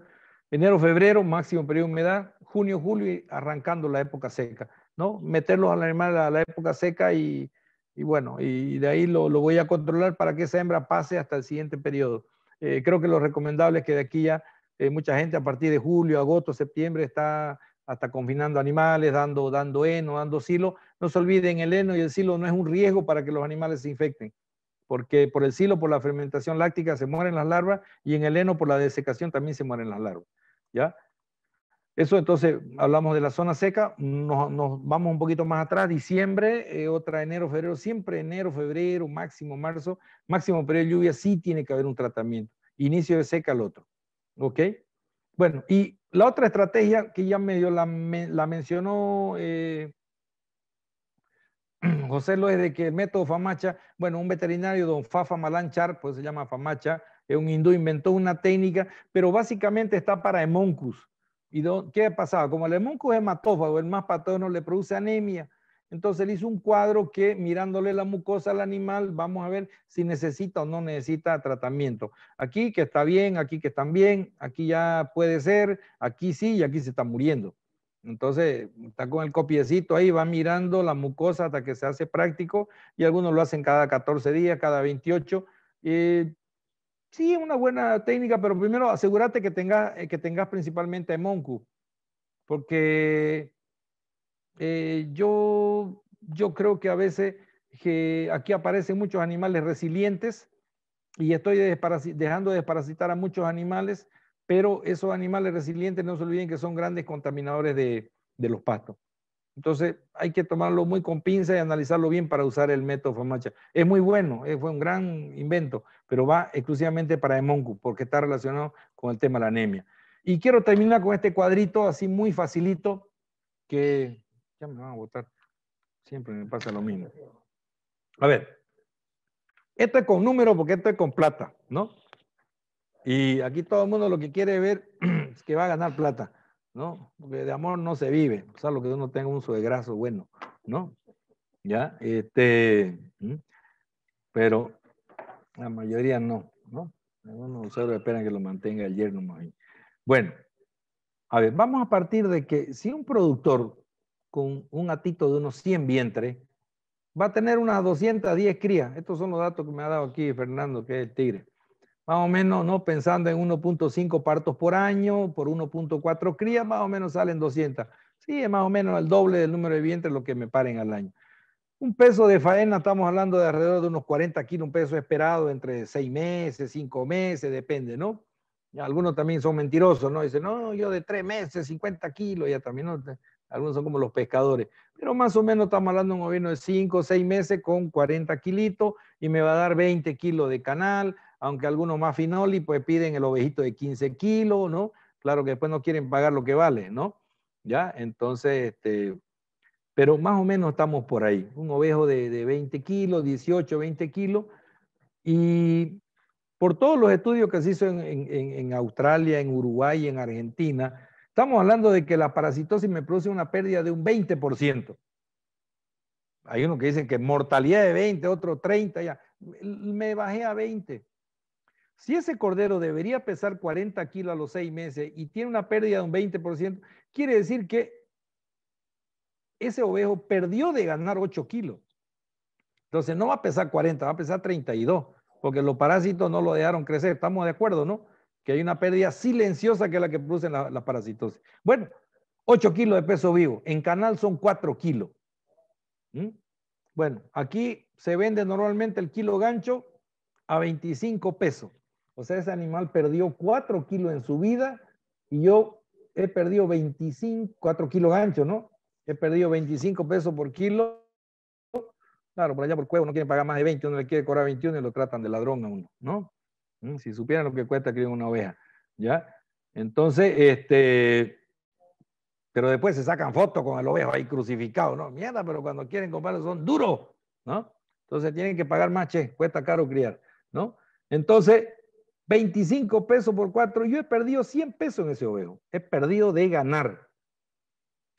Enero, febrero, máximo periodo de humedad, junio, julio y arrancando la época seca, ¿no? Meterlos al la, a la época seca y, bueno, y de ahí lo, voy a controlar para que esa hembra pase hasta el siguiente periodo. Eh, creo que lo recomendable es que de aquí ya eh, mucha gente a partir de julio, agosto, septiembre está hasta confinando animales, dando, dando heno, dando silo. No se olviden, el heno y el silo no es un riesgo para que los animales se infecten, porque por el silo, por la fermentación láctica, se mueren las larvas y en el heno, por la desecación, también se mueren las larvas. ¿ya? Eso entonces, hablamos de la zona seca, nos, vamos un poquito más atrás, diciembre, eh, otra enero, febrero, siempre enero, febrero, máximo marzo, máximo periodo de lluvia, sí tiene que haber un tratamiento. Inicio de seca al otro, ¿ok? Bueno, y la otra estrategia que ya medio la, la mencionó eh, *clears throat* José lo es de que el método FAMACHA, bueno, un veterinario, don Fafa Malanchar, pues se llama FAMACHA, un hindú, inventó una técnica, pero básicamente está para hemoncus. ¿Y qué ha pasado? Como el hemoncus es hematófago, el más patógeno le produce anemia. Entonces él hizo un cuadro que mirándole la mucosa al animal, vamos a ver si necesita o no necesita tratamiento. Aquí que está bien, aquí que están bien, aquí ya puede ser, aquí sí y aquí se está muriendo. Entonces está con el copiecito ahí, va mirando la mucosa hasta que se hace práctico y algunos lo hacen cada 14 días, cada 28. Sí, una buena técnica, pero primero asegúrate que tengas eh, que tengas principalmente Monku, porque eh, yo, yo creo que a veces que aquí aparecen muchos animales resilientes y estoy dejando de desparasitar a muchos animales, pero esos animales resilientes no se olviden que son grandes contaminadores de, de los pastos. Entonces hay que tomarlo muy con pinza y analizarlo bien para usar el método FAMACHA. Es muy bueno, eh, fue un gran invento, pero va exclusivamente para Emoncu porque está relacionado con el tema de la anemia. Y quiero terminar con este cuadrito así muy facilito que ya me van a votar. Siempre me pasa lo mismo. A ver, esto es con números porque esto es con plata, ¿no? Y aquí todo el mundo lo que quiere ver *clears throat* es que va a ganar plata. ¿no? Porque de amor no se vive, o sea, lo que uno tenga un suegrazo bueno, ¿no? Ya, este, pero la mayoría no, ¿no? Algunos solo esperan que lo mantenga el yerno más Bueno, a ver, vamos a partir de que si un productor con un atito de unos 100 vientres va a tener unas 210 crías, estos son los datos que me ha dado aquí Fernando, que es el tigre, más o menos, ¿no? Pensando en 1.5 partos por año, por 1.4 crías, más o menos salen 200. Sí, es más o menos el doble del número de vientres lo que me paren al año. Un peso de faena, estamos hablando de alrededor de unos 40 kilos, un peso esperado entre 6 meses, 5 meses, depende, ¿no? Algunos también son mentirosos, ¿no? Dicen, no, yo de 3 meses, 50 kilos, ya también, Algunos son como los pescadores. Pero más o menos estamos hablando de un gobierno de 5 o 6 meses con 40 kilitos y me va a dar 20 kilos de canal, aunque algunos más finoli, pues piden el ovejito de 15 kilos, ¿no? Claro que después no quieren pagar lo que vale, ¿no? Ya, entonces, este, pero más o menos estamos por ahí. Un ovejo de, 20 kilos, 18, 20 kilos. Y por todos los estudios que se hizo en, en, Australia, en Uruguay, en Argentina, estamos hablando de que la parasitosis me produce una pérdida de un 20%. Hay unos que dicen que mortalidad de 20, otro 30, ya. Me bajé a 20. Si ese cordero debería pesar 40 kilos a los seis meses y tiene una pérdida de un 20%, quiere decir que ese ovejo perdió de ganar 8 kilos. Entonces no va a pesar 40, va a pesar 32, porque los parásitos no lo dejaron crecer. Estamos de acuerdo, ¿no? Que hay una pérdida silenciosa que es la que producen las la parasitosis. Bueno, 8 kilos de peso vivo. En canal son 4 kilos. ¿Mm? Bueno, aquí se vende normalmente el kilo gancho a 25 pesos. O sea, ese animal perdió 4 kilos en su vida y yo he perdido 25, 4 kilos ancho, ¿no? He perdido 25 pesos por kilo. Claro, por allá por cuevo no quieren pagar más de 20, uno le quiere cobrar 21 y lo tratan de ladrón a uno, ¿no? Mm, si supieran lo que cuesta criar una oveja, ¿ya? Entonces, este, pero después se sacan fotos con el ovejo ahí crucificado, ¿no? Mierda, pero cuando quieren comprar son duros, ¿no? Entonces tienen que pagar más, che, cuesta caro criar, ¿no? Entonces, 25 pesos por 4. Yo he perdido 100 pesos en ese ovejo. He perdido de ganar.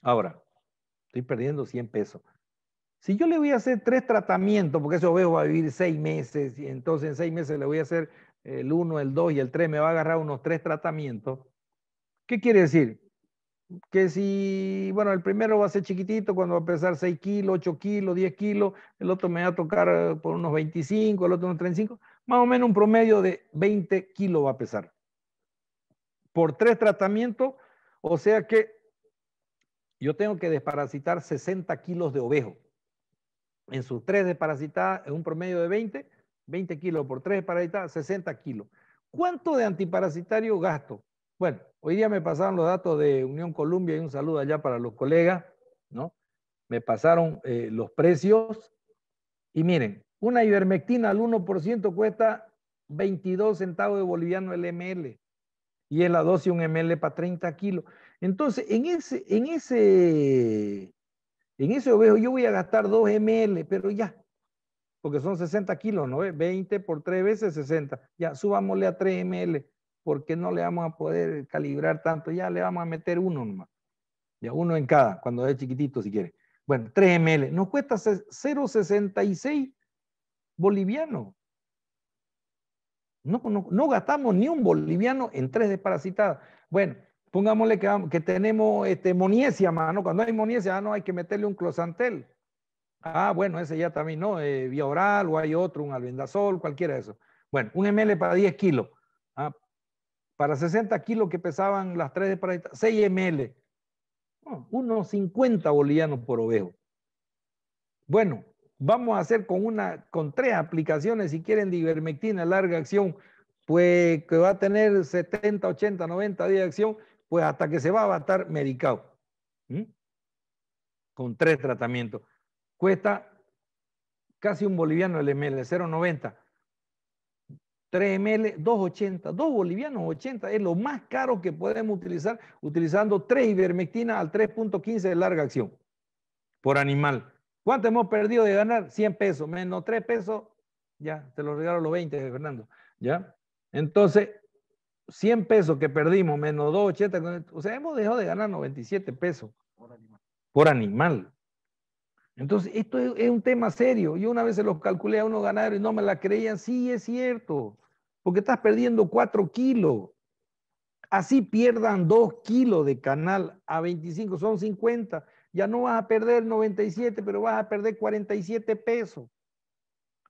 Ahora, estoy perdiendo 100 pesos. Si yo le voy a hacer tres tratamientos, porque ese ovejo va a vivir seis meses, y entonces en seis meses le voy a hacer el 1, el 2 y el 3, me va a agarrar unos tres tratamientos. ¿Qué quiere decir? Que si, bueno, el primero va a ser chiquitito, cuando va a pesar 6 kilos, 8 kilos, 10 kilos, el otro me va a tocar eh, por unos 25, el otro unos 35 más o menos un promedio de 20 kilos va a pesar. Por tres tratamientos, o sea que yo tengo que desparasitar 60 kilos de ovejo. En sus tres desparasitadas, es un promedio de 20, 20 kilos por tres desparasitadas, 60 kilos. ¿Cuánto de antiparasitario gasto? Bueno, hoy día me pasaron los datos de Unión Colombia y un saludo allá para los colegas, ¿no? Me pasaron eh, los precios y miren, una ivermectina al 1% cuesta 22 centavos de boliviano el ml. Y es la dosis un ml para 30 kilos. Entonces, en ese, en ese, en ese ovejo yo voy a gastar 2 ml, pero ya. Porque son 60 kilos, ¿no? 20 por 3 veces 60. Ya, subámosle a 3 ml porque no le vamos a poder calibrar tanto, ya le vamos a meter uno nomás. Ya uno en cada, cuando es chiquitito si quiere. Bueno, 3 ml. Nos cuesta 0,66 boliviano. No, no, gastamos ni un boliviano en tres desparasitadas. Bueno, pongámosle que, tenemos este, moniesia, mano. Cuando hay moniesia, ah, no, hay que meterle un closantel. Ah, bueno, ese ya también, ¿no? Eh, vía oral o hay otro, un albendazol, cualquiera de eso. Bueno, un ml para 10 kilos. Ah, para 60 kilos que pesaban las tres desparasitadas, 6 ml. Ah, unos 50 bolivianos por ovejo. Bueno, vamos a hacer con tres aplicaciones, si quieren, de ivermectina, larga acción, pues que va a tener 70, 80, 90 días de acción, pues hasta que se va a estar medicado. Con tres tratamientos. Cuesta casi un boliviano el ml, 0,90. 3 ml, 2,80. 2 bolivianos, 80. Es lo más caro que podemos utilizar utilizando tres ivermectina al 3,15 de larga acción por animal. ¿Cuánto hemos perdido de ganar? 100 pesos, menos 3 pesos, ya, te lo regalo los 20, Fernando, ¿ya? Entonces, 100 pesos que perdimos, menos 2, o sea, hemos dejado de ganar 97 pesos por animal. Entonces, esto es, un tema serio. Yo una vez se los calculé a unos ganaderos y no me la creían. Sí, es cierto, porque estás perdiendo 4 kilos. Así pierdan 2 kilos de canal a 25, son 50 ya no vas a perder 97, pero vas a perder 47 pesos.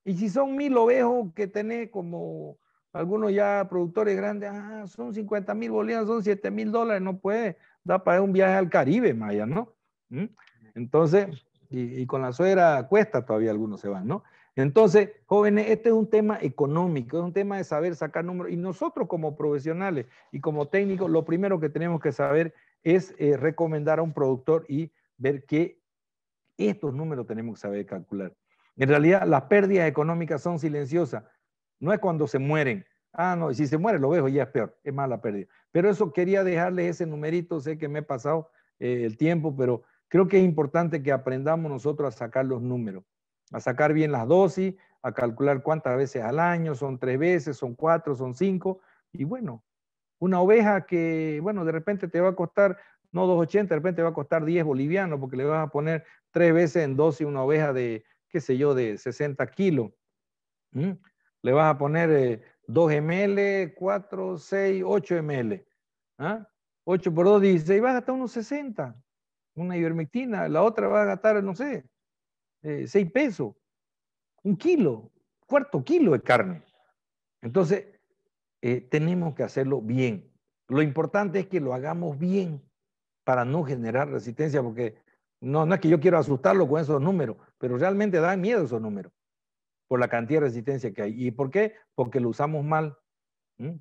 Y si son mil ovejos que tenés como algunos ya productores grandes, ah, son 50 mil bolivianos, son 7 mil dólares, no puede, da para un viaje al Caribe, Maya, ¿no? ¿Mm? Entonces, y, con la suegra cuesta todavía algunos se van, ¿no? Entonces, jóvenes, este es un tema económico, es un tema de saber sacar números. Y nosotros como profesionales y como técnicos, lo primero que tenemos que saber es eh, recomendar a un productor y ver que estos números tenemos que saber calcular. En realidad, las pérdidas económicas son silenciosas. No es cuando se mueren. Ah, no, si se muere lo veo, ya es peor, es mala pérdida. Pero eso quería dejarles ese numerito, sé que me he pasado eh, el tiempo, pero creo que es importante que aprendamos nosotros a sacar los números, a sacar bien las dosis, a calcular cuántas veces al año, son tres veces, son cuatro, son cinco, y bueno, una oveja que, bueno, de repente te va a costar no 2.80, de repente va a costar 10 bolivianos porque le vas a poner tres veces en dosis una oveja de, qué sé yo, de 60 kilos. ¿Mm? Le vas a poner 2 ml, 4, 6, 8 ml. 8 por 2, 16, va a gastar unos 60. Una ivermectina, la otra va a gastar, no sé, 6 eh, pesos. Un kilo, cuarto kilo de carne. Entonces, eh, tenemos que hacerlo bien. Lo importante es que lo hagamos bien para no generar resistencia, porque no, no es que yo quiero asustarlo con esos números, pero realmente da miedo esos números por la cantidad de resistencia que hay. ¿Y por qué? Porque lo usamos mal,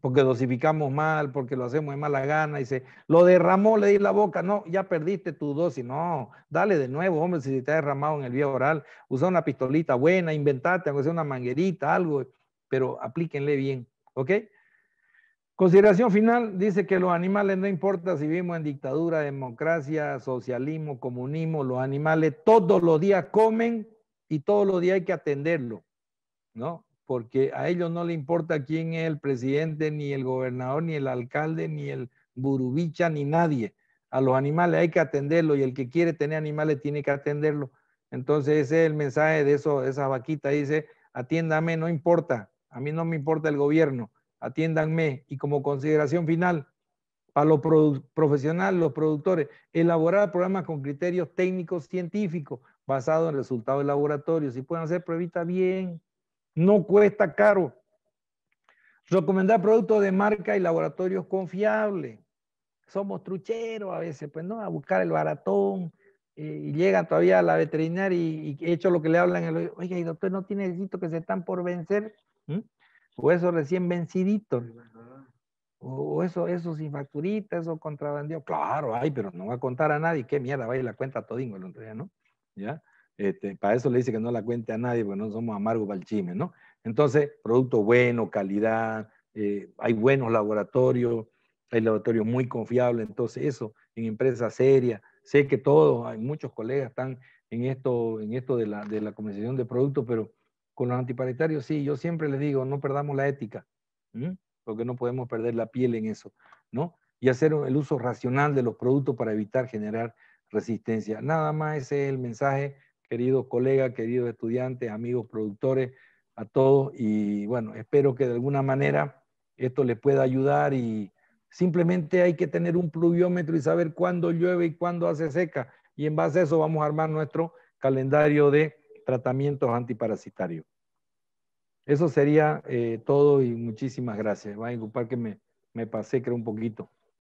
porque dosificamos mal, porque lo hacemos de mala gana y se lo derramó, le di la boca, no, ya perdiste tu dosis, no, dale de nuevo, hombre, si te ha derramado en el vía oral, usa una pistolita buena, inventate, aunque sea una manguerita, algo, pero aplíquenle bien, ¿ok? Consideración final, dice que los animales no importa si vivimos en dictadura, democracia, socialismo, comunismo, los animales todos los días comen y todos los días hay que atenderlo, ¿no? Porque a ellos no le importa quién es el presidente, ni el gobernador, ni el alcalde, ni el burubicha, ni nadie. A los animales hay que atenderlo y el que quiere tener animales tiene que atenderlo. Entonces ese es el mensaje de eso, de esa vaquita, dice, atiéndame, no importa, a mí no me importa el gobierno atiéndanme. Y como consideración final, para los profesionales, los productores, elaborar programas con criterios técnicos científicos basados en resultados de laboratorio. Si pueden hacer pruebita bien, no cuesta caro. Recomendar productos de marca y laboratorios confiables. Somos trucheros a veces, pues no, a buscar el baratón. Eh, y llegan todavía a la veterinaria y, y hecho lo que le hablan, oye, doctor, no tiene necesito que se están por vencer. ¿Mm? o eso recién vencidito, O eso, eso sin facturita, eso contrabandeado. Claro, ay, pero no va a contar a nadie. ¿Qué mierda? vaya la cuenta todingo el ¿no? ¿Ya? Este, para eso le dice que no la cuente a nadie, porque no somos amargos para ¿no? Entonces, producto bueno, calidad, eh, hay buenos laboratorios, hay laboratorios muy confiables, entonces eso, en empresas serias, sé que todos, hay muchos colegas están en esto, en esto de la, de la comercialización de productos, pero con los antiparitarios, sí, yo siempre les digo, no perdamos la ética, porque no podemos perder la piel en eso, ¿no? Y hacer el uso racional de los productos para evitar generar resistencia. Nada más ese es el mensaje, queridos colegas, queridos estudiantes, amigos productores, a todos. Y bueno, espero que de alguna manera esto les pueda ayudar y simplemente hay que tener un pluviómetro y saber cuándo llueve y cuándo hace seca. Y en base a eso vamos a armar nuestro calendario de tratamientos antiparasitarios. Eso sería eh, todo y muchísimas gracias. Va a disculpar que me, me pasé, creo, un poquito.